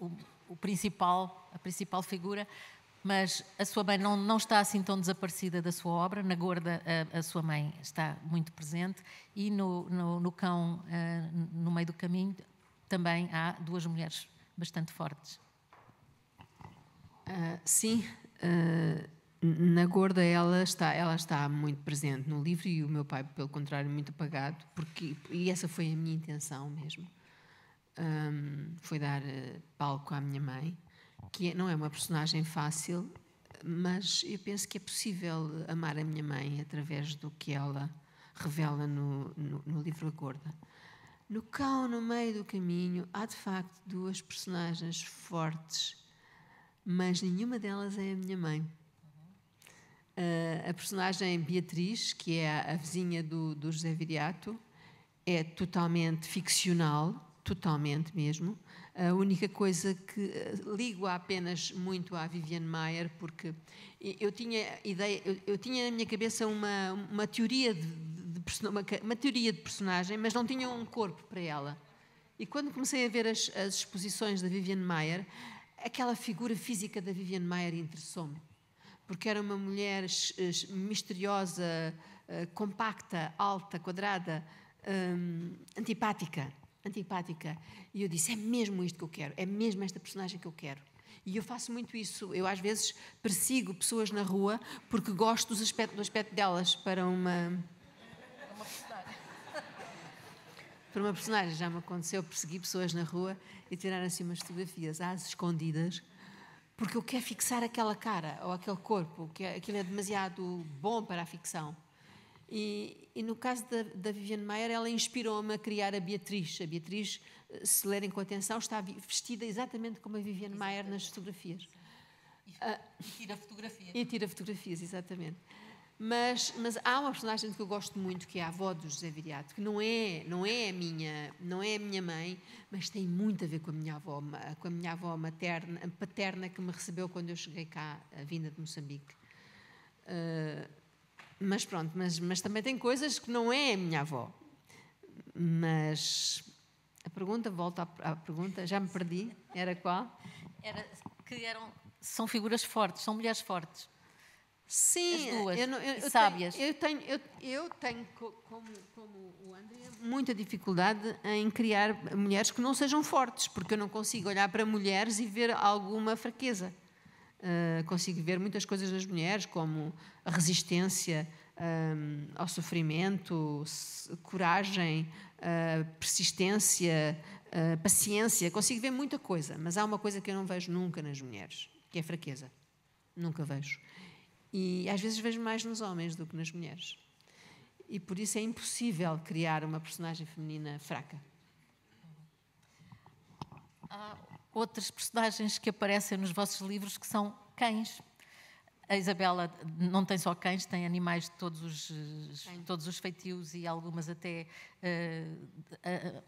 o, o, principal, a principal figura, mas a sua mãe não, não está assim tão desaparecida da sua obra. Na Gorda, a, a sua mãe está muito presente e no, no, no Cão, uh, no meio do caminho, também há duas mulheres bastante fortes. Ah, sim, uh, na gorda ela está, ela está muito presente no livro e o meu pai, pelo contrário, muito apagado, porque e essa foi a minha intenção mesmo. Um, ah, foi dar palco à minha mãe, que é, não é uma personagem fácil, mas eu penso que é possível amar a minha mãe através do que ela revela no, no, no livro A Gorda. No cão, no meio do caminho, há de facto duas personagens fortes mas nenhuma delas é a minha mãe. Uh, a personagem Beatriz, que é a, vizinha do, do, José Viriato, é totalmente ficcional, totalmente mesmo. A única coisa que ah, ligo apenas muito à Viviane Maier, porque eu tinha ideia, eu, eu tinha na minha cabeça uma, uma teoria de, de, de uma, uma, teoria de personagem, mas não tinha um corpo para ela. E quando comecei a ver as, as exposições da Viviane Maier, aquela figura física da Viviane Maier interessou-me, porque era uma mulher eh, misteriosa, eh, compacta, alta, quadrada, eh, antipática, antipática. E eu disse: é mesmo isto que eu quero, é mesmo esta personagem que eu quero. E eu faço muito isso. Eu, às vezes, persigo pessoas na rua porque gosto do aspecto, do aspecto delas para uma para uma personagem. Já me aconteceu perseguir pessoas na rua e tirar assim umas fotografias às escondidas, porque eu quero fixar aquela cara ou aquele corpo, que é, aquilo é demasiado bom para a ficção. E, e no caso da, da Viviane Maier, ela inspirou-me a criar a Beatriz. A Beatriz, eh, se lerem com atenção, está vestida exatamente como a Viviane Maier nas fotografias. E ah, tira fotografias. E tira fotografias, exatamente. Mas, mas, há uma personagem que eu gosto muito, que é a avó do José Viriato, que não é, não é a minha, não é a minha mãe, mas tem muito a ver com a minha avó, com a minha avó materna, paterna que me recebeu quando eu cheguei cá, vinda de Moçambique. Uh, mas pronto, mas, mas também tem coisas que não é a minha avó. Mas a pergunta, volta à, à pergunta, já me perdi. Era qual? Era que eram, são figuras fortes, são mulheres fortes. Sim, as duas, eu, eu, sábias. Eu tenho, eu tenho, eu, eu tenho como, como o André, muita dificuldade em criar mulheres que não sejam fortes, porque eu não consigo olhar para mulheres e ver alguma fraqueza. Uh, consigo ver muitas coisas nas mulheres, como a resistência um, ao sofrimento, coragem, uh, persistência, uh, paciência. Consigo ver muita coisa, mas há uma coisa que eu não vejo nunca nas mulheres, que é fraqueza. Nunca vejo. E às vezes vejo mais nos homens do que nas mulheres. E por isso é impossível criar uma personagem feminina fraca. Há outras personagens que aparecem nos vossos livros que são cães. A Isabela não tem só cães, tem animais de todos os, todos os feitios e algumas até uh, uh,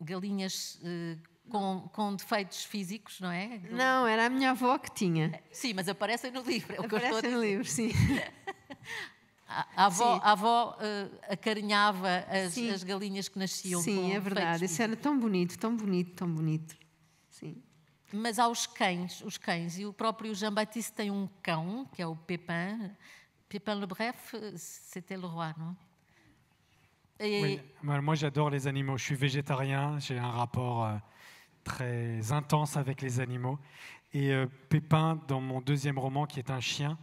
galinhas uh, com, com defeitos físicos, não é? Do... Não, era a minha avó que tinha. Sim, mas aparecem no livro. É aparecem no livro, sim. A avó, sim. a avó uh, acarinhava as, as, galinhas que nasciam. com Sim, é verdade. Isso era tão bonito, tão bonito, tão bonito. Sim. Mas há os cães, os cães. E o próprio Jean Baptiste tem um cão, que é o Pépin. Pépin le Bref, c'était le roi, não? Et... Oui, moi j'adore les animaux. Je suis végétarien, j'ai un rapport. Euh... très intense avec les animaux. Et euh, Pépin, dans mon deuxième roman, qui est un chien,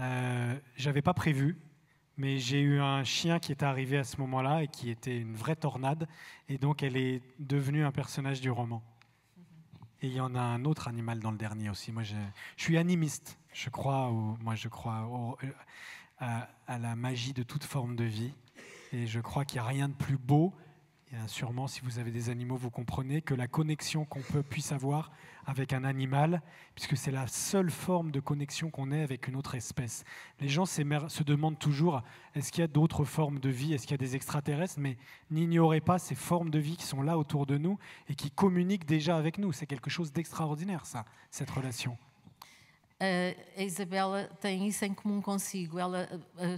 euh, j'avais pas prévu, mais j'ai eu un chien qui est arrivé à ce moment-là et qui était une vraie tornade. Et donc, elle est devenue un personnage du roman. Et il y en a un autre animal dans le dernier aussi. Moi, je, suis animiste. Je crois, moi, je crois à, euh, à la magie de toute forme de vie. Et je crois qu'il n'y a rien de plus beau sûrement, si vous avez des animaux, vous comprenez que la connexion qu'on peut, puisse avoir avec un animal, puisque c'est la seule forme de connexion qu'on ait avec une autre espèce. Les gens se demandent toujours, est-ce qu'il y a d'autres formes de vie, est-ce qu'il y a des extraterrestres, mais n'ignorez pas ces formes de vie qui sont là autour de nous et qui communiquent déjà avec nous. C'est quelque chose d'extraordinaire, ça, cette relation. a Isabela tem isso em comum consigo. Ela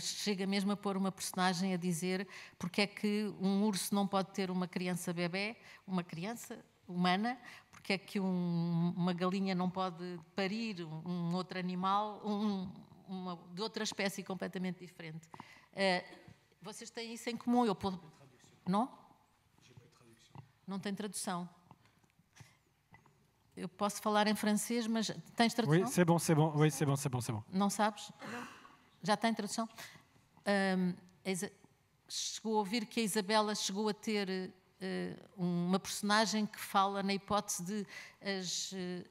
chega mesmo a pôr uma personagem a dizer porque é que um urso não pode ter uma criança bebê, uma criança humana, porque é que um, uma galinha não pode parir um outro animal, um, uma, de outra espécie completamente diferente. Eh, vocês têm isso em comum? Eu posso... Não? Não tem tradução. Eu posso falar em francês, mas tens tradução? Oui, c'est bon, c'est bon. Oui, c'est bon, c'est bon, c'est bon. Não sabes? Não. Já tem tradução? Um, chegou a ouvir que a Isabela chegou a ter uh, uma personagem que fala na hipótese de as, eh,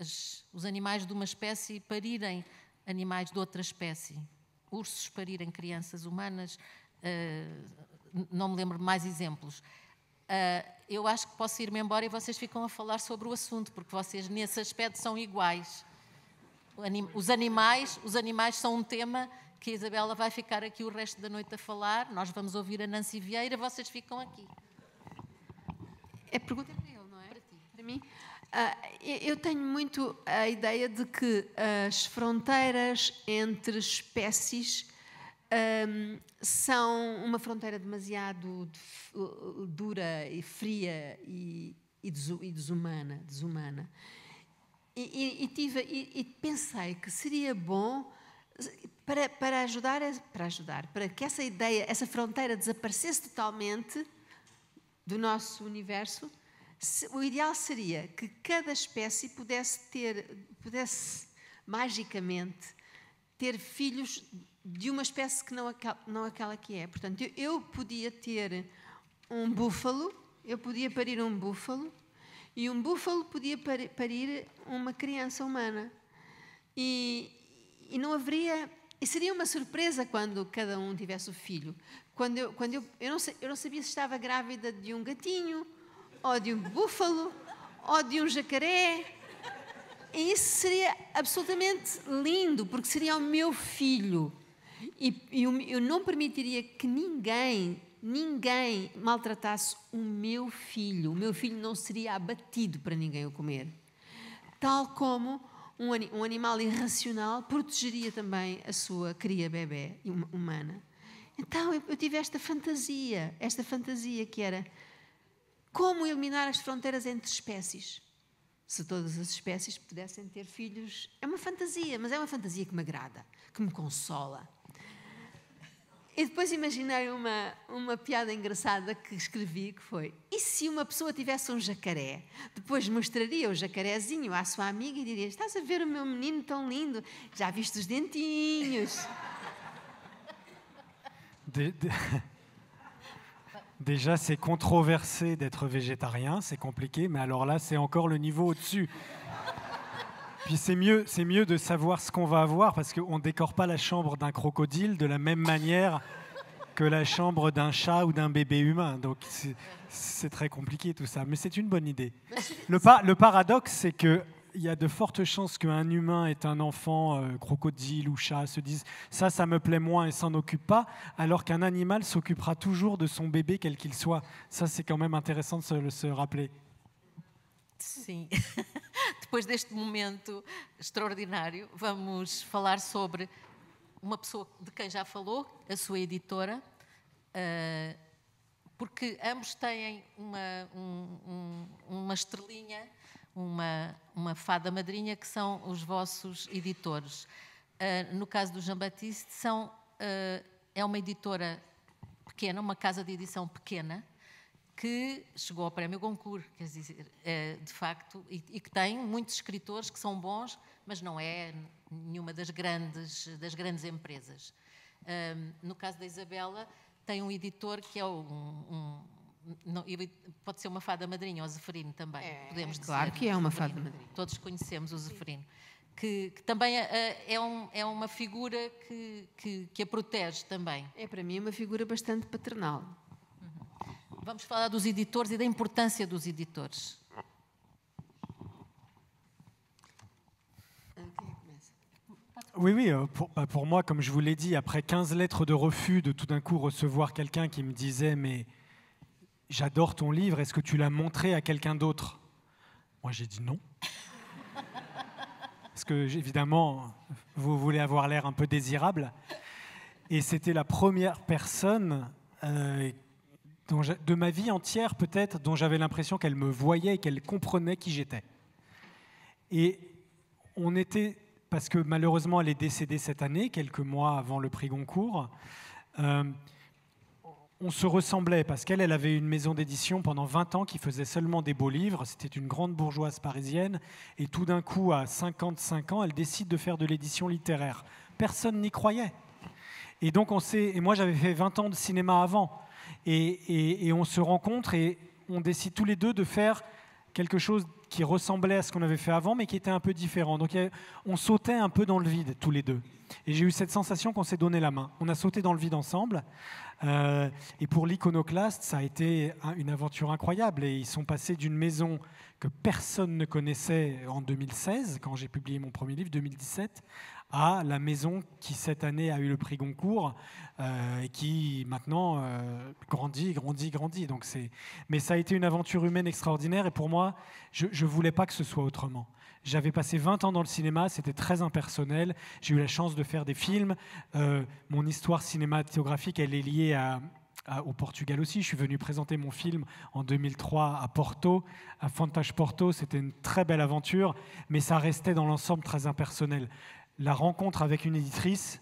as, os animais de uma espécie parirem animais de outra espécie. Ursos parirem crianças humanas. Uh, não me lembro de mais exemplos. Uh, eu acho que posso ir-me embora e vocês ficam a falar sobre o assunto, porque vocês nesse aspecto são iguais. Os animais, os animais são um tema que a Isabela vai ficar aqui o resto da noite a falar, nós vamos ouvir a Nancy Vieira, vocês ficam aqui. É pergunta para ele, não é? Para ti. Para mim? Uh, eu tenho muito a ideia de que as fronteiras entre espécies um, são uma fronteira demasiado uh, uh, dura e fria e, e desumana. desumana. E, e, tive, e, pensei que seria bom para, para ajudar para ajudar para que essa ideia essa fronteira desaparecesse totalmente do nosso universo o ideal seria que cada espécie pudesse ter, pudesse magicamente ter filhos de uma espécie que não, é não aquela que é. Portanto, eu podia ter um búfalo, eu podia parir um búfalo, e um búfalo podia parir uma criança humana. E, e não haveria. E seria uma surpresa quando cada um tivesse o filho. Quando eu, quando eu, eu, não, eu não sabia se estava grávida de um gatinho, ou de um búfalo, ou de um jacaré. E isso seria absolutamente lindo, porque seria o meu filho. E, eu, eu não permitiria que ninguém, ninguém maltratasse o meu filho. O meu filho não seria abatido para ninguém o comer. Tal como um, um animal irracional protegeria também a sua cria bebê humana. Então eu, eu tive esta fantasia, esta fantasia que era como eliminar as fronteiras entre espécies se todas as espécies pudessem ter filhos. É uma fantasia, mas é uma fantasia que me agrada, que me consola. E depois imaginei uma, uma piada engraçada que escrevi, que foi: e se uma pessoa tivesse um jacaré? Depois mostraria o jacarezinho à sua amiga e diria: Estás a ver o meu menino tão lindo? Já viste os dentinhos? De, de... Déjà, c'est controversé d'être végétarien, c'est compliqué, mais alors là, c'est encore le niveau au-dessus. Puis c'est mieux, c'est mieux de savoir ce qu'on va avoir parce qu'on ne décore pas la chambre d'un crocodile de la même manière que la chambre d'un chat ou d'un bébé humain. Donc c'est très compliqué tout ça. Mais c'est une bonne idée. Le, paradoxe, c'est qu'il y a de fortes chances qu'un humain et un enfant, euh, crocodile ou chat, se disent ça, ça me plaît moins et s'en occupe pas, alors qu'un animal s'occupera toujours de son bébé, quel qu'il soit. Ça, c'est quand même intéressant de se, se rappeler. Sim. Depois deste momento extraordinário, vamos falar sobre uma pessoa de quem já falou, a sua editora, ah, porque ambos têm uma, um, uma estrelinha, uma, uma fada madrinha, que são os vossos editores. Ah, no caso do Jean Baptiste, são, ah, é uma editora pequena, uma casa de edição pequena, que chegou ao Prémio Goncourt, quer dizer, eh, de facto, e que tem muitos escritores que são bons, mas não é nenhuma das grandes, das grandes empresas. No caso da Isabela, tem um editor que é um, um não, pode ser uma fada madrinha, o Zeferino também, é, podemos dizer. Claro que é uma fada madrinha. Todos conhecemos o Zeferino. Que, que, também eh, é, um, é uma figura que, que, que, a protege também. É para mim uma figura bastante paternal. E oui, oui, euh, bah, pour, moi, comme je vous l'ai dit, après 15 lettres de refus de tout d'un coup recevoir quelqu'un qui me disait Mais j'adore ton livre, est-ce que tu l'as montré à quelqu'un d'autre Moi, j'ai dit non. Parce que, évidemment, vous voulez avoir l'air un peu désirable. Et c'était la première personne euh, de ma vie entière peut-être, dont j'avais l'impression qu'elle me voyait et qu'elle comprenait qui j'étais. Et on était, parce que malheureusement elle est décédée cette année, quelques mois avant le prix Goncourt, euh, on se ressemblait parce qu'elle, elle avait une maison d'édition pendant 20 ans qui faisait seulement des beaux livres. C'était une grande bourgeoise parisienne. Et tout d'un coup, à 55 ans, elle décide de faire de l'édition littéraire. Personne n'y croyait. Et donc, on sait, Et moi, j'avais fait 20 ans de cinéma avant. Et, on se rencontre et on décide tous les deux de faire quelque chose qui ressemblait à ce qu'on avait fait avant, mais qui était un peu différent. Donc on sautait un peu dans le vide, tous les deux. Et j'ai eu cette sensation qu'on s'est donné la main. On a sauté dans le vide ensemble. Euh, et pour l'iconoclaste, ça a été une aventure incroyable. Et ils sont passés d'une maison que personne ne connaissait en 2016, quand j'ai publié mon premier livre, 2017, à la maison qui cette année a eu le prix Goncourt euh, et qui maintenant euh, grandit, grandit, grandit. Donc c'est, mais ça a été une aventure humaine extraordinaire et pour moi, je, ne voulais pas que ce soit autrement. J'avais passé 20 ans dans le cinéma, c'était très impersonnel. J'ai eu la chance de faire des films. Euh, mon histoire cinématographique, elle est liée à, au Portugal aussi. Je suis venu présenter mon film en 2003 à Porto, à Fantage Porto. C'était une très belle aventure, mais ça restait dans l'ensemble très impersonnel. La rencontre avec une éditrice,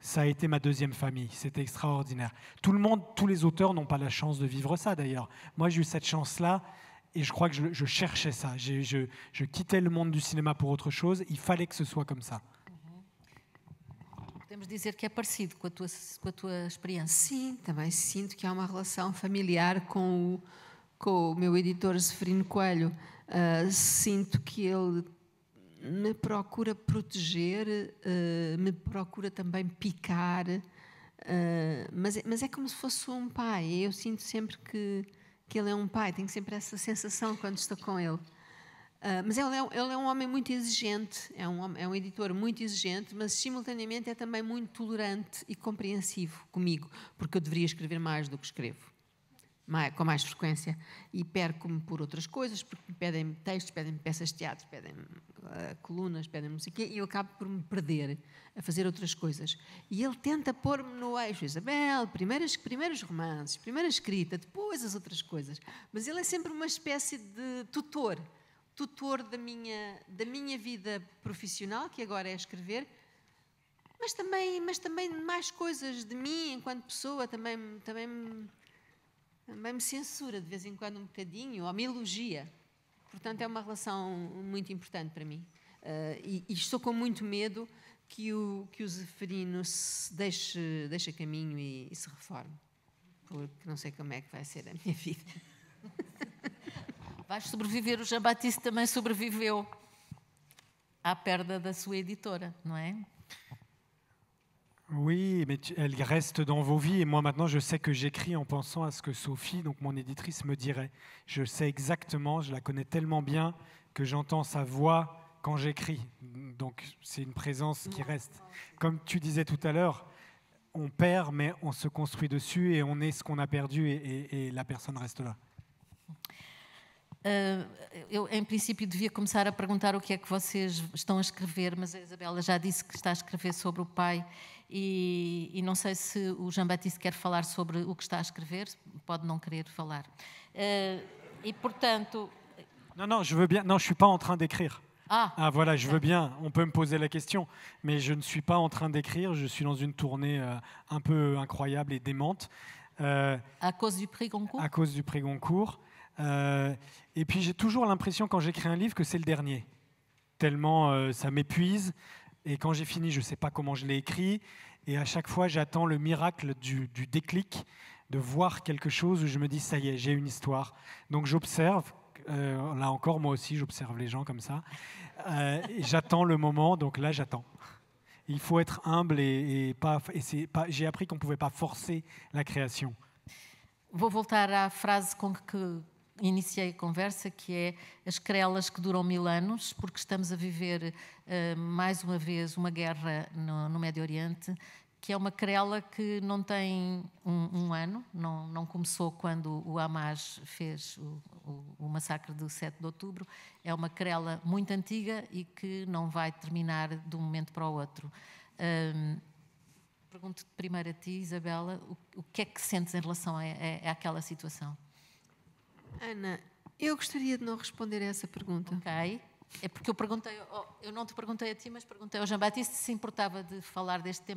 ça a été ma deuxième famille. C'était extraordinaire. Tout le monde, tous les auteurs n'ont pas la chance de vivre ça d'ailleurs. Moi, j'ai eu cette chance-là et je crois que je, cherchais ça. Je, quittais le monde du cinéma pour autre chose. Il fallait que ce soit comme ça. Podemos dizer que tua, Sim, também sinto que uma relação familiar com o, Coelho. Ah, sinto que me procura proteger, uh, me procura também picar, uh, mas, é, mas é como se fosse um pai. Eu sinto sempre que, que ele é um pai, tenho sempre essa sensação quando estou com ele. Uh, mas ele é, ele é, um homem muito exigente, é um, é um editor muito exigente, mas simultaneamente é também muito tolerante e compreensivo comigo, porque eu deveria escrever mais do que escrevo, mais, com mais frequência. E perco-me por outras coisas, porque me pedem textos, pedem peças de teatro, pedem eh, colunas, pedem-me não sei o quê, e eu acabo por me perder a fazer outras coisas. E ele tenta pôr-me no eixo, Isabel, primeiros, primeiros romances, primeira escrita, depois as outras coisas. Mas ele é sempre uma espécie de tutor, tutor da minha, da minha vida profissional, que agora é escrever, mas também, mas também mais coisas de mim enquanto pessoa, também, também, também me censura de vez em quando um bocadinho, ou me elogia. Portanto, é uma relação muito importante para mim. Uh, e, e, estou com muito medo que o, que o Zeferino se deixe, deixe caminho e, e se reforme. Porque não sei como é que vai ser a minha vida. Vais sobreviver, o Jean Batista também sobreviveu à perda da sua editora, não é? Oui, mais elle reste dans vos vies. Et moi, maintenant, je sais que j'écris en pensant à ce que Sophie, donc mon éditrice, me dirait. Je sais exactement, je la connais tellement bien que j'entends sa voix quand j'écris. Donc, c'est une présence qui reste. Comme tu disais tout à l'heure, on perd, mais on se construit dessus et on est ce qu'on a perdu et, la personne reste là. En euh, eu, je princípio, devia começar a perguntar o que é que vocês estão a escrever, mas a Isabela já disse que está a escrever sobre o pai et e não sei se Jean baptiste veut parler sur ce que está a escrever, pode não querer eh, e, Non, non, je veux bien. Non, je suis pas en train d'écrire. Ah. ah. voilà, je veux bien, on peut me poser la question, mais je ne suis pas en train d'écrire, je suis dans une tournée euh, un peu incroyable et démente. Euh, à cause du prix Goncourt À cause du prix Goncourt. Euh, et puis j'ai toujours l'impression quand j'écris un livre que c'est le dernier, tellement ça m'épuise, et quand j'ai fini, je ne sais pas comment je l'ai écrit. Et à chaque fois, j'attends le miracle du, déclic, de voir quelque chose où je me dis, ça y est, j'ai une histoire. Donc j'observe, euh, là encore, moi aussi, j'observe les gens comme ça. Euh, j'attends le moment, donc là, j'attends. Il faut être humble et, et pas. pas j'ai appris qu'on ne pouvait pas forcer la création. Vou voltar à frase com que iniciei a conversa, que é as crelas que duram mil anos, porque estamos a viver uh, mais uma vez uma guerra no, no, Médio Oriente, que é uma crela que não tem um, um ano, não, não, começou quando o Hamas fez o, o, o, massacre do 7 de outubro, é uma crela muito antiga e que não vai terminar de um momento para o outro. Um, pergunto primeiro a ti, Isabela, o, o, que é que sentes em relação a, a, a situação? Ana, Ok. te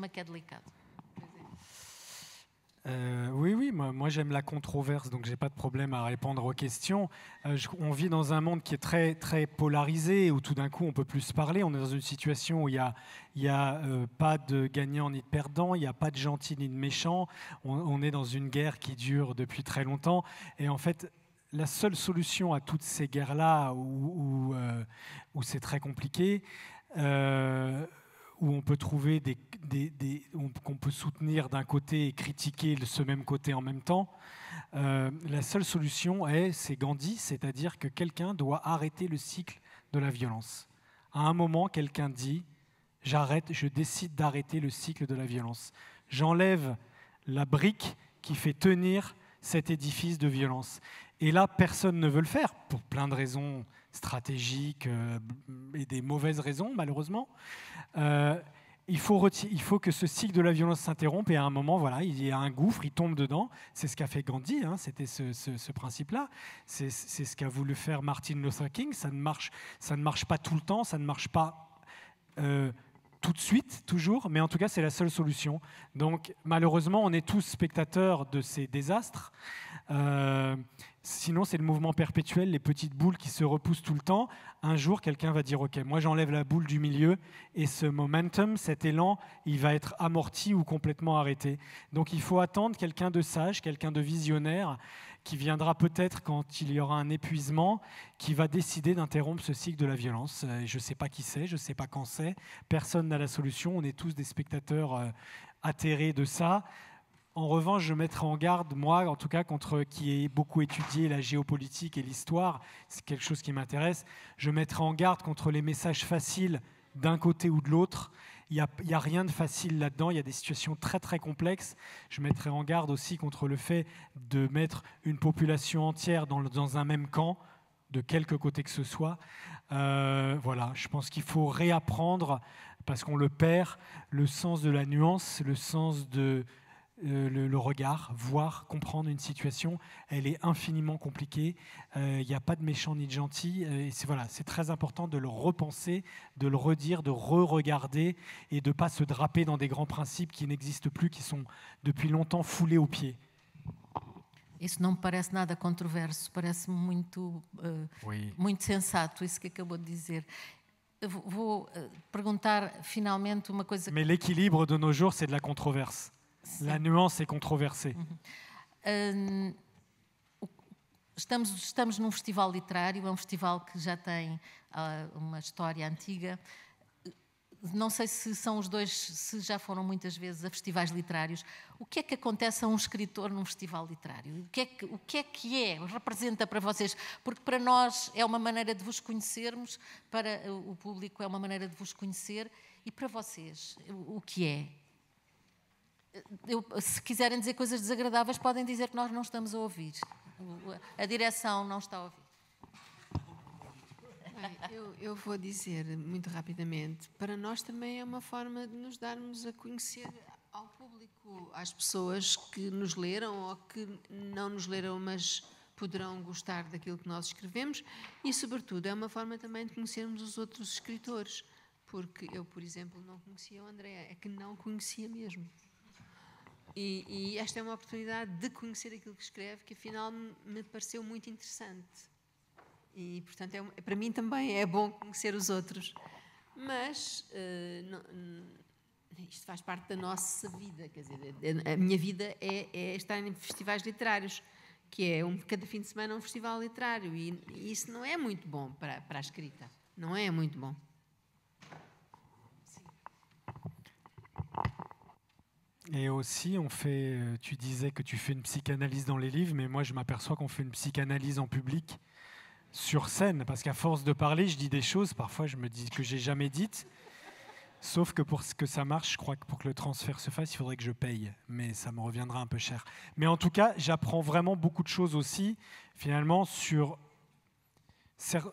de oui, oui, moi, j'aime la controverse, donc j'ai pas de problème à répondre aux questions. Euh, on vit dans un monde qui est très, très polarisé, où tout d'un coup on peut plus se parler. On est dans une situation où il n'y a, euh, y a pas de gagnant ni de perdant, il n'y a pas de gentil ni de méchants. On, on, est dans une guerre qui dure depuis très longtemps. Et en fait, la seule solution à toutes ces guerres-là où, euh, c'est très compliqué, euh, où on peut trouver des, qu'on peut soutenir d'un côté et critiquer ce même côté en même temps, euh, la seule solution est, c'est Gandhi, c'est-à-dire que quelqu'un doit arrêter le cycle de la violence. À un moment, quelqu'un dit, j'arrête, je décide d'arrêter le cycle de la violence. J'enlève la brique qui fait tenir cet édifice de violence. Et là, personne ne veut le faire, pour plein de raisons stratégiques euh, et des mauvaises raisons, malheureusement. Euh, il, faut il faut que ce cycle de la violence s'interrompe et à un moment, voilà, il y a un gouffre, il tombe dedans. C'est ce qu'a fait Gandhi, hein, c'était ce, principe-là. C'est ce qu'a voulu faire Martin Luther King. Ça ne, marche, ça ne marche pas tout le temps, ça ne marche pas... Euh, tout de suite, toujours, mais en tout cas, c'est la seule solution. Donc, malheureusement, on est tous spectateurs de ces désastres. Euh, Sinon, c'est le mouvement perpétuel, les petites boules qui se repoussent tout le temps. Un jour, quelqu'un va dire, OK, moi j'enlève la boule du milieu et ce momentum, cet élan, il va être amorti ou complètement arrêté. Donc il faut attendre quelqu'un de sage, quelqu'un de visionnaire, qui viendra peut-être quand il y aura un épuisement, qui va décider d'interrompre ce cycle de la violence. Euh, je ne sais pas qui c'est, je ne sais pas quand c'est, personne n'a la solution, on est tous des spectateurs euh, atterrés de ça. En revanche, je mettrai en garde, moi, en tout cas, contre qui ai beaucoup étudié la géopolitique et l'histoire, c'est quelque chose qui m'intéresse, je mettrai en garde contre les messages faciles d'un côté ou de l'autre. Il n'y a, rien de facile là-dedans, il y a des situations très très complexes. Je mettrai en garde aussi contre le fait de mettre une population entière dans, un même camp, de quelque côté que ce soit. Euh, voilà, je pense qu'il faut réapprendre, parce qu'on le perd, le sens de la nuance, le sens de, euh, le, regard, voir, comprendre une situation, elle est infiniment compliquée. Il euh, n'y a pas de méchant ni de gentil. Euh, et c'est voilà, c'est très important de le repenser, de le redire, de re-regarder et de ne pas se draper dans des grands principes qui n'existent plus, qui sont depuis longtemps foulés aux pieds. Isso não parece nada controverso, parece muito, eh, muito sensato isso que acabou de dizer. Vou eh, perguntar Mais l'équilibre de nos jours, c'est de la controverse. La nuance est controversée. Uhum. Hum, estamos, estamos num festival literário, é um festival que já tem uh, uma história antiga. Não sei se são os dois, se já foram muitas vezes a festivais literários. O que é que acontece a um escritor num festival literário? O que é que, o que, é, que é, representa para vocês? Porque para nós é uma maneira de vos conhecermos, para o público é uma maneira de vos conhecer. E para vocês, o que é eu, se quiserem dizer coisas desagradáveis, podem dizer que nós não estamos a ouvir. A direção não está a ouvir. Bem, eu, eu, vou dizer muito rapidamente. Para nós também é uma forma de nos darmos a conhecer ao público, às pessoas que nos leram ou que não nos leram, mas poderão gostar daquilo que nós escrevemos e, sobretudo, é uma forma também de conhecermos os outros escritores, porque eu, por exemplo, não conhecia o André, é que não conhecia mesmo. E, e, esta é uma oportunidade de conhecer aquilo que escreve, que afinal me pareceu muito interessante. E, portanto, é, para mim também é bom conhecer os outros. Mas uh, não, isto faz parte da nossa vida. Quer dizer, é, é, a minha vida é, é, estar em festivais literários, que é um, cada fim de semana um festival literário. E, e isso não é muito bom para, para a escrita. Não é muito bom. Et aussi, on fait, euh, tu disais que tu fais une psychanalyse dans les livres, mais moi je m'aperçois qu'on fait une psychanalyse en public, sur scène, parce qu'à force de parler, je dis des choses parfois je me dis que j'ai jamais dites. Sauf que pour que ça marche, je crois que pour que le transfert se fasse, il faudrait que je paye, mais ça me reviendra un peu cher. Mais en tout cas, j'apprends vraiment beaucoup de choses aussi, finalement, sur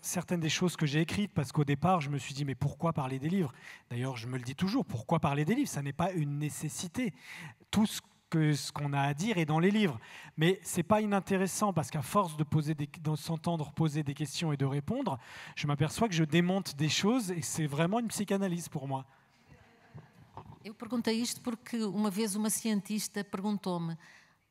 certaines des choses que j'ai écrites, parce qu'au départ, je me suis dit, mais pourquoi parler des livres D'ailleurs, je me le dis toujours, pourquoi parler des livres Ça n'est pas une nécessité. Tout ce que ce qu'on a à dire est dans les livres. Mais ce n'est pas inintéressant parce qu'à force de poser des, s'entendre poser des questions et de répondre, je m'aperçois que je démonte des choses et c'est vraiment une psychanalyse pour moi. Eu perguntei isto porque uma vez uma cientista perguntou-me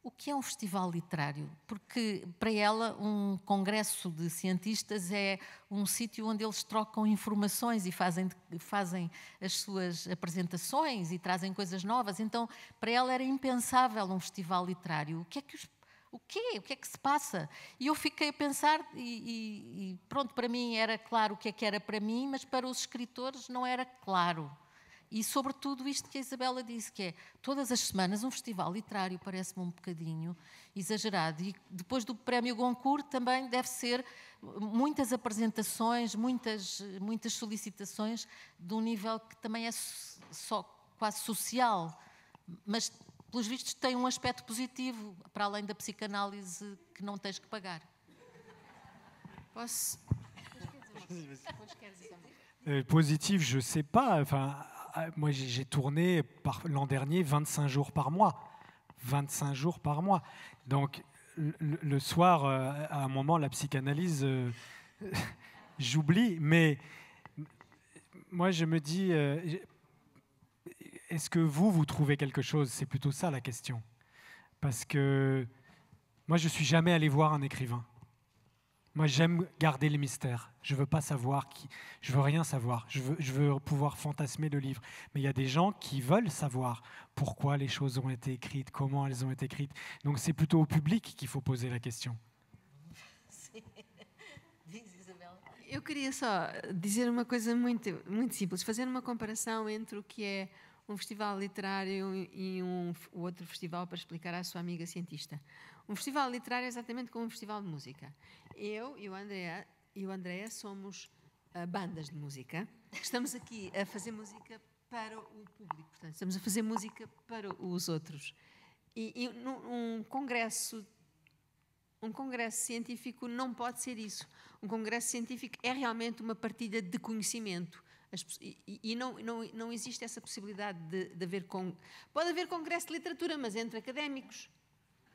o que é um festival literário? Porque para ela um congresso de cientistas é um sítio onde eles trocam informações e fazem, fazem as suas apresentações e trazem coisas novas. Então para ela era impensável um festival literário. O que é que os o quê? O que é que se passa? E eu fiquei a pensar, e, e, e pronto, para mim era claro o que é que era para mim, mas para os escritores não era claro. E sobretudo isto que a Isabela disse, que é todas as semanas um festival literário parece-me um bocadinho exagerado. E depois do prémio Goncourt também deve ser muitas apresentações, muitas, muitas solicitações de um nível que também é só quase social, mas pelos vistos tem um aspecto positivo, para além da psicanálise que não tens que pagar. Posso? Eh, Positif, je sais pas. Enfin, Ah, moi j'ai tourné l'an dernier 25 jours par mois. 25 jours par mois. Donc le, soir, euh, à un moment, la psychanalyse, euh, j'oublie, mais moi je me dis, euh, est-ce que vous, vous trouvez quelque chose C'est plutôt ça la question. Parce que moi, je suis jamais allé voir un écrivain. Moi, j'aime garder le mystère. Je veux pas savoir qui. Je veux rien savoir. Je veux, je veux pouvoir fantasmer le livre. Mais il y a des gens qui veulent savoir pourquoi les choses ont été écrites, comment elles ont été écrites. Donc, c'est plutôt au public qu'il faut poser la question. Eu queria só dizer uma coisa muito, muito simples, fazer uma comparação entre o que é um festival literário e um outro festival para explicar à sua amiga cientista. Um festival literário é exatamente como um festival de música. Eu e o André, e o André somos uh, bandas de música. Estamos aqui a fazer música para o público, portanto, estamos a fazer música para os outros. E, e num, um congresso um congresso científico não pode ser isso. Um congresso científico é realmente uma partilha de conhecimento. As, e, e não, não, não existe essa possibilidade de, de haver. Con... Pode haver congresso de literatura, mas entre académicos.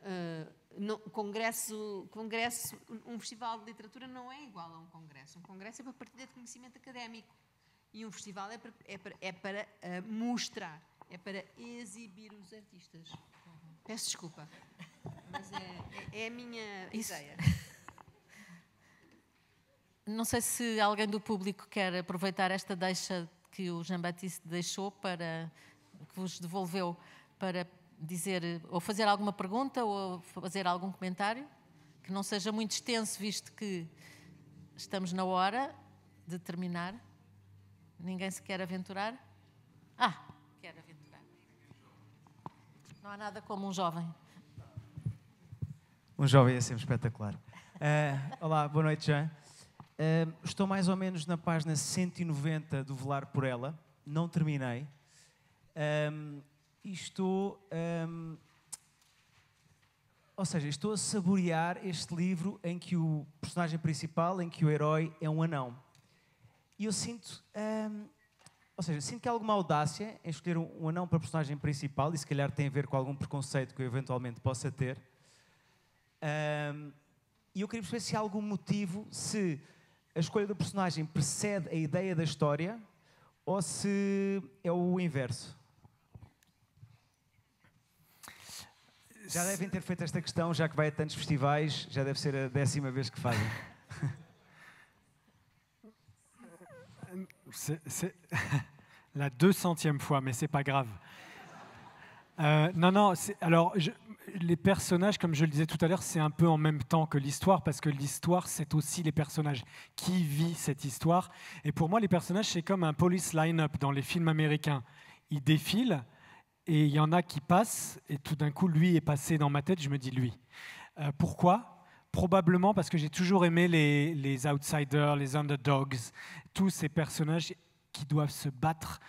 Uh, congresso, congresso, um festival de literatura não é igual a um congresso. Um congresso é para partilhar de conhecimento académico e um festival é para, é para, é para uh, mostrar, é para exibir os artistas. Uhum. Peço desculpa, mas é, é, é a minha Isso. ideia. Não sei se alguém do público quer aproveitar esta deixa que o Jean Baptiste deixou para que vos devolveu para dizer ou fazer alguma pergunta ou fazer algum comentário que não seja muito extenso, visto que estamos na hora de terminar. Ninguém se quer aventurar? Ah, quer aventurar. Não há nada como um jovem. Um jovem é sempre espetacular. Uh, olá, boa noite, Jean. Uh, estou mais ou menos na página 190 do Velar por Ela. Não terminei. Ah, e estou. Um, ou seja, estou a saborear este livro em que o personagem principal, em que o herói é um anão. E eu sinto. Um, ou seja, sinto que há alguma audácia em escolher um anão para personagem principal, e se calhar tem a ver com algum preconceito que eu eventualmente possa ter. Um, e eu queria perceber se há algum motivo, se a escolha do personagem precede a ideia da história, ou se é o inverso. Já devem ter feito esta questão, já que vai a tantos festivais, já deve ser a décima vez que fazem. C'est la 200 centième fois, mais c'est pas grave. Euh, non, non, alors les personnages, comme je le disais tout à l'heure, c'est un peu en même temps que l'histoire, parce que l'histoire, c'est aussi les personnages. Qui vivent cette histoire Et pour moi, les personnages, c'est comme un police line-up dans les films américains. Ils défilent, et il y en a qui passent, et tout d'un coup, lui est passé dans ma tête, je me dis lui. Euh, pourquoi Probablement parce que j'ai toujours aimé les, outsiders, les underdogs, tous ces personnages qui doivent se battre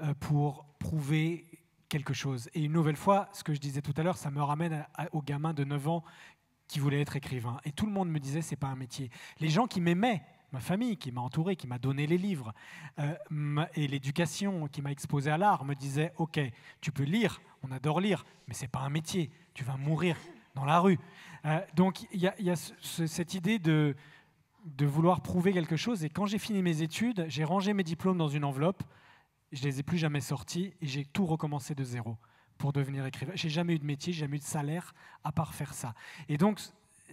euh, pour prouver quelque chose. Et une nouvelle fois, ce que je disais tout à l'heure, ça me ramène au gamin de 9 ans qui voulait être écrivain. Et tout le monde me disait, c'est pas un métier. Les gens qui m'aimaient ma famille qui m'a entouré, qui m'a donné les livres, euh, et l'éducation qui m'a exposé à l'art me disait, OK, tu peux lire, on adore lire, mais ce n'est pas un métier, tu vas mourir dans la rue. Euh, donc il y a, cette idée de, de vouloir prouver quelque chose, et quand j'ai fini mes études, j'ai rangé mes diplômes dans une enveloppe, je ne les ai plus jamais sortis, et j'ai tout recommencé de zéro pour devenir écrivain. J'ai jamais eu de métier, j'ai jamais eu de salaire à part faire ça. Et donc,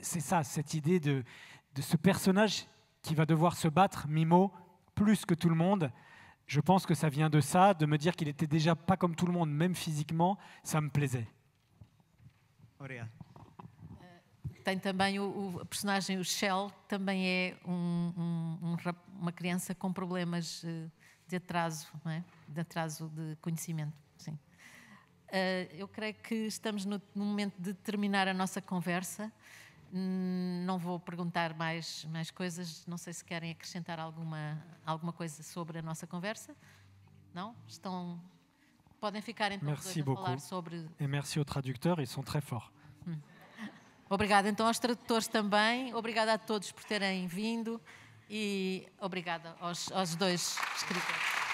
c'est ça, cette idée de, de ce personnage qui va devoir se battre, Mimo, plus que tout le monde. Je pense que ça vient de ça, de me dire qu'il était déjà pas comme tout le monde, même physiquement, ça me plaisait. Obrigado. Euh, tem também o, o, personagem, o Shell, também é um, um, um, uma criança com problemas eh, de atraso, é? de atraso de conhecimento. Sim. Eh, eu creio que estamos sommes no momento de terminar a nossa conversa. Hum, não vou perguntar mais, mais coisas, não sei se querem acrescentar alguma, alguma coisa sobre a nossa conversa. Não? Estão... Podem ficar então Merci falar sobre... E merci aux traducteurs, ils sont très forts. Hum. Obrigada então aos tradutores também, obrigada a todos por terem vindo e obrigada aos, aos dois escritores.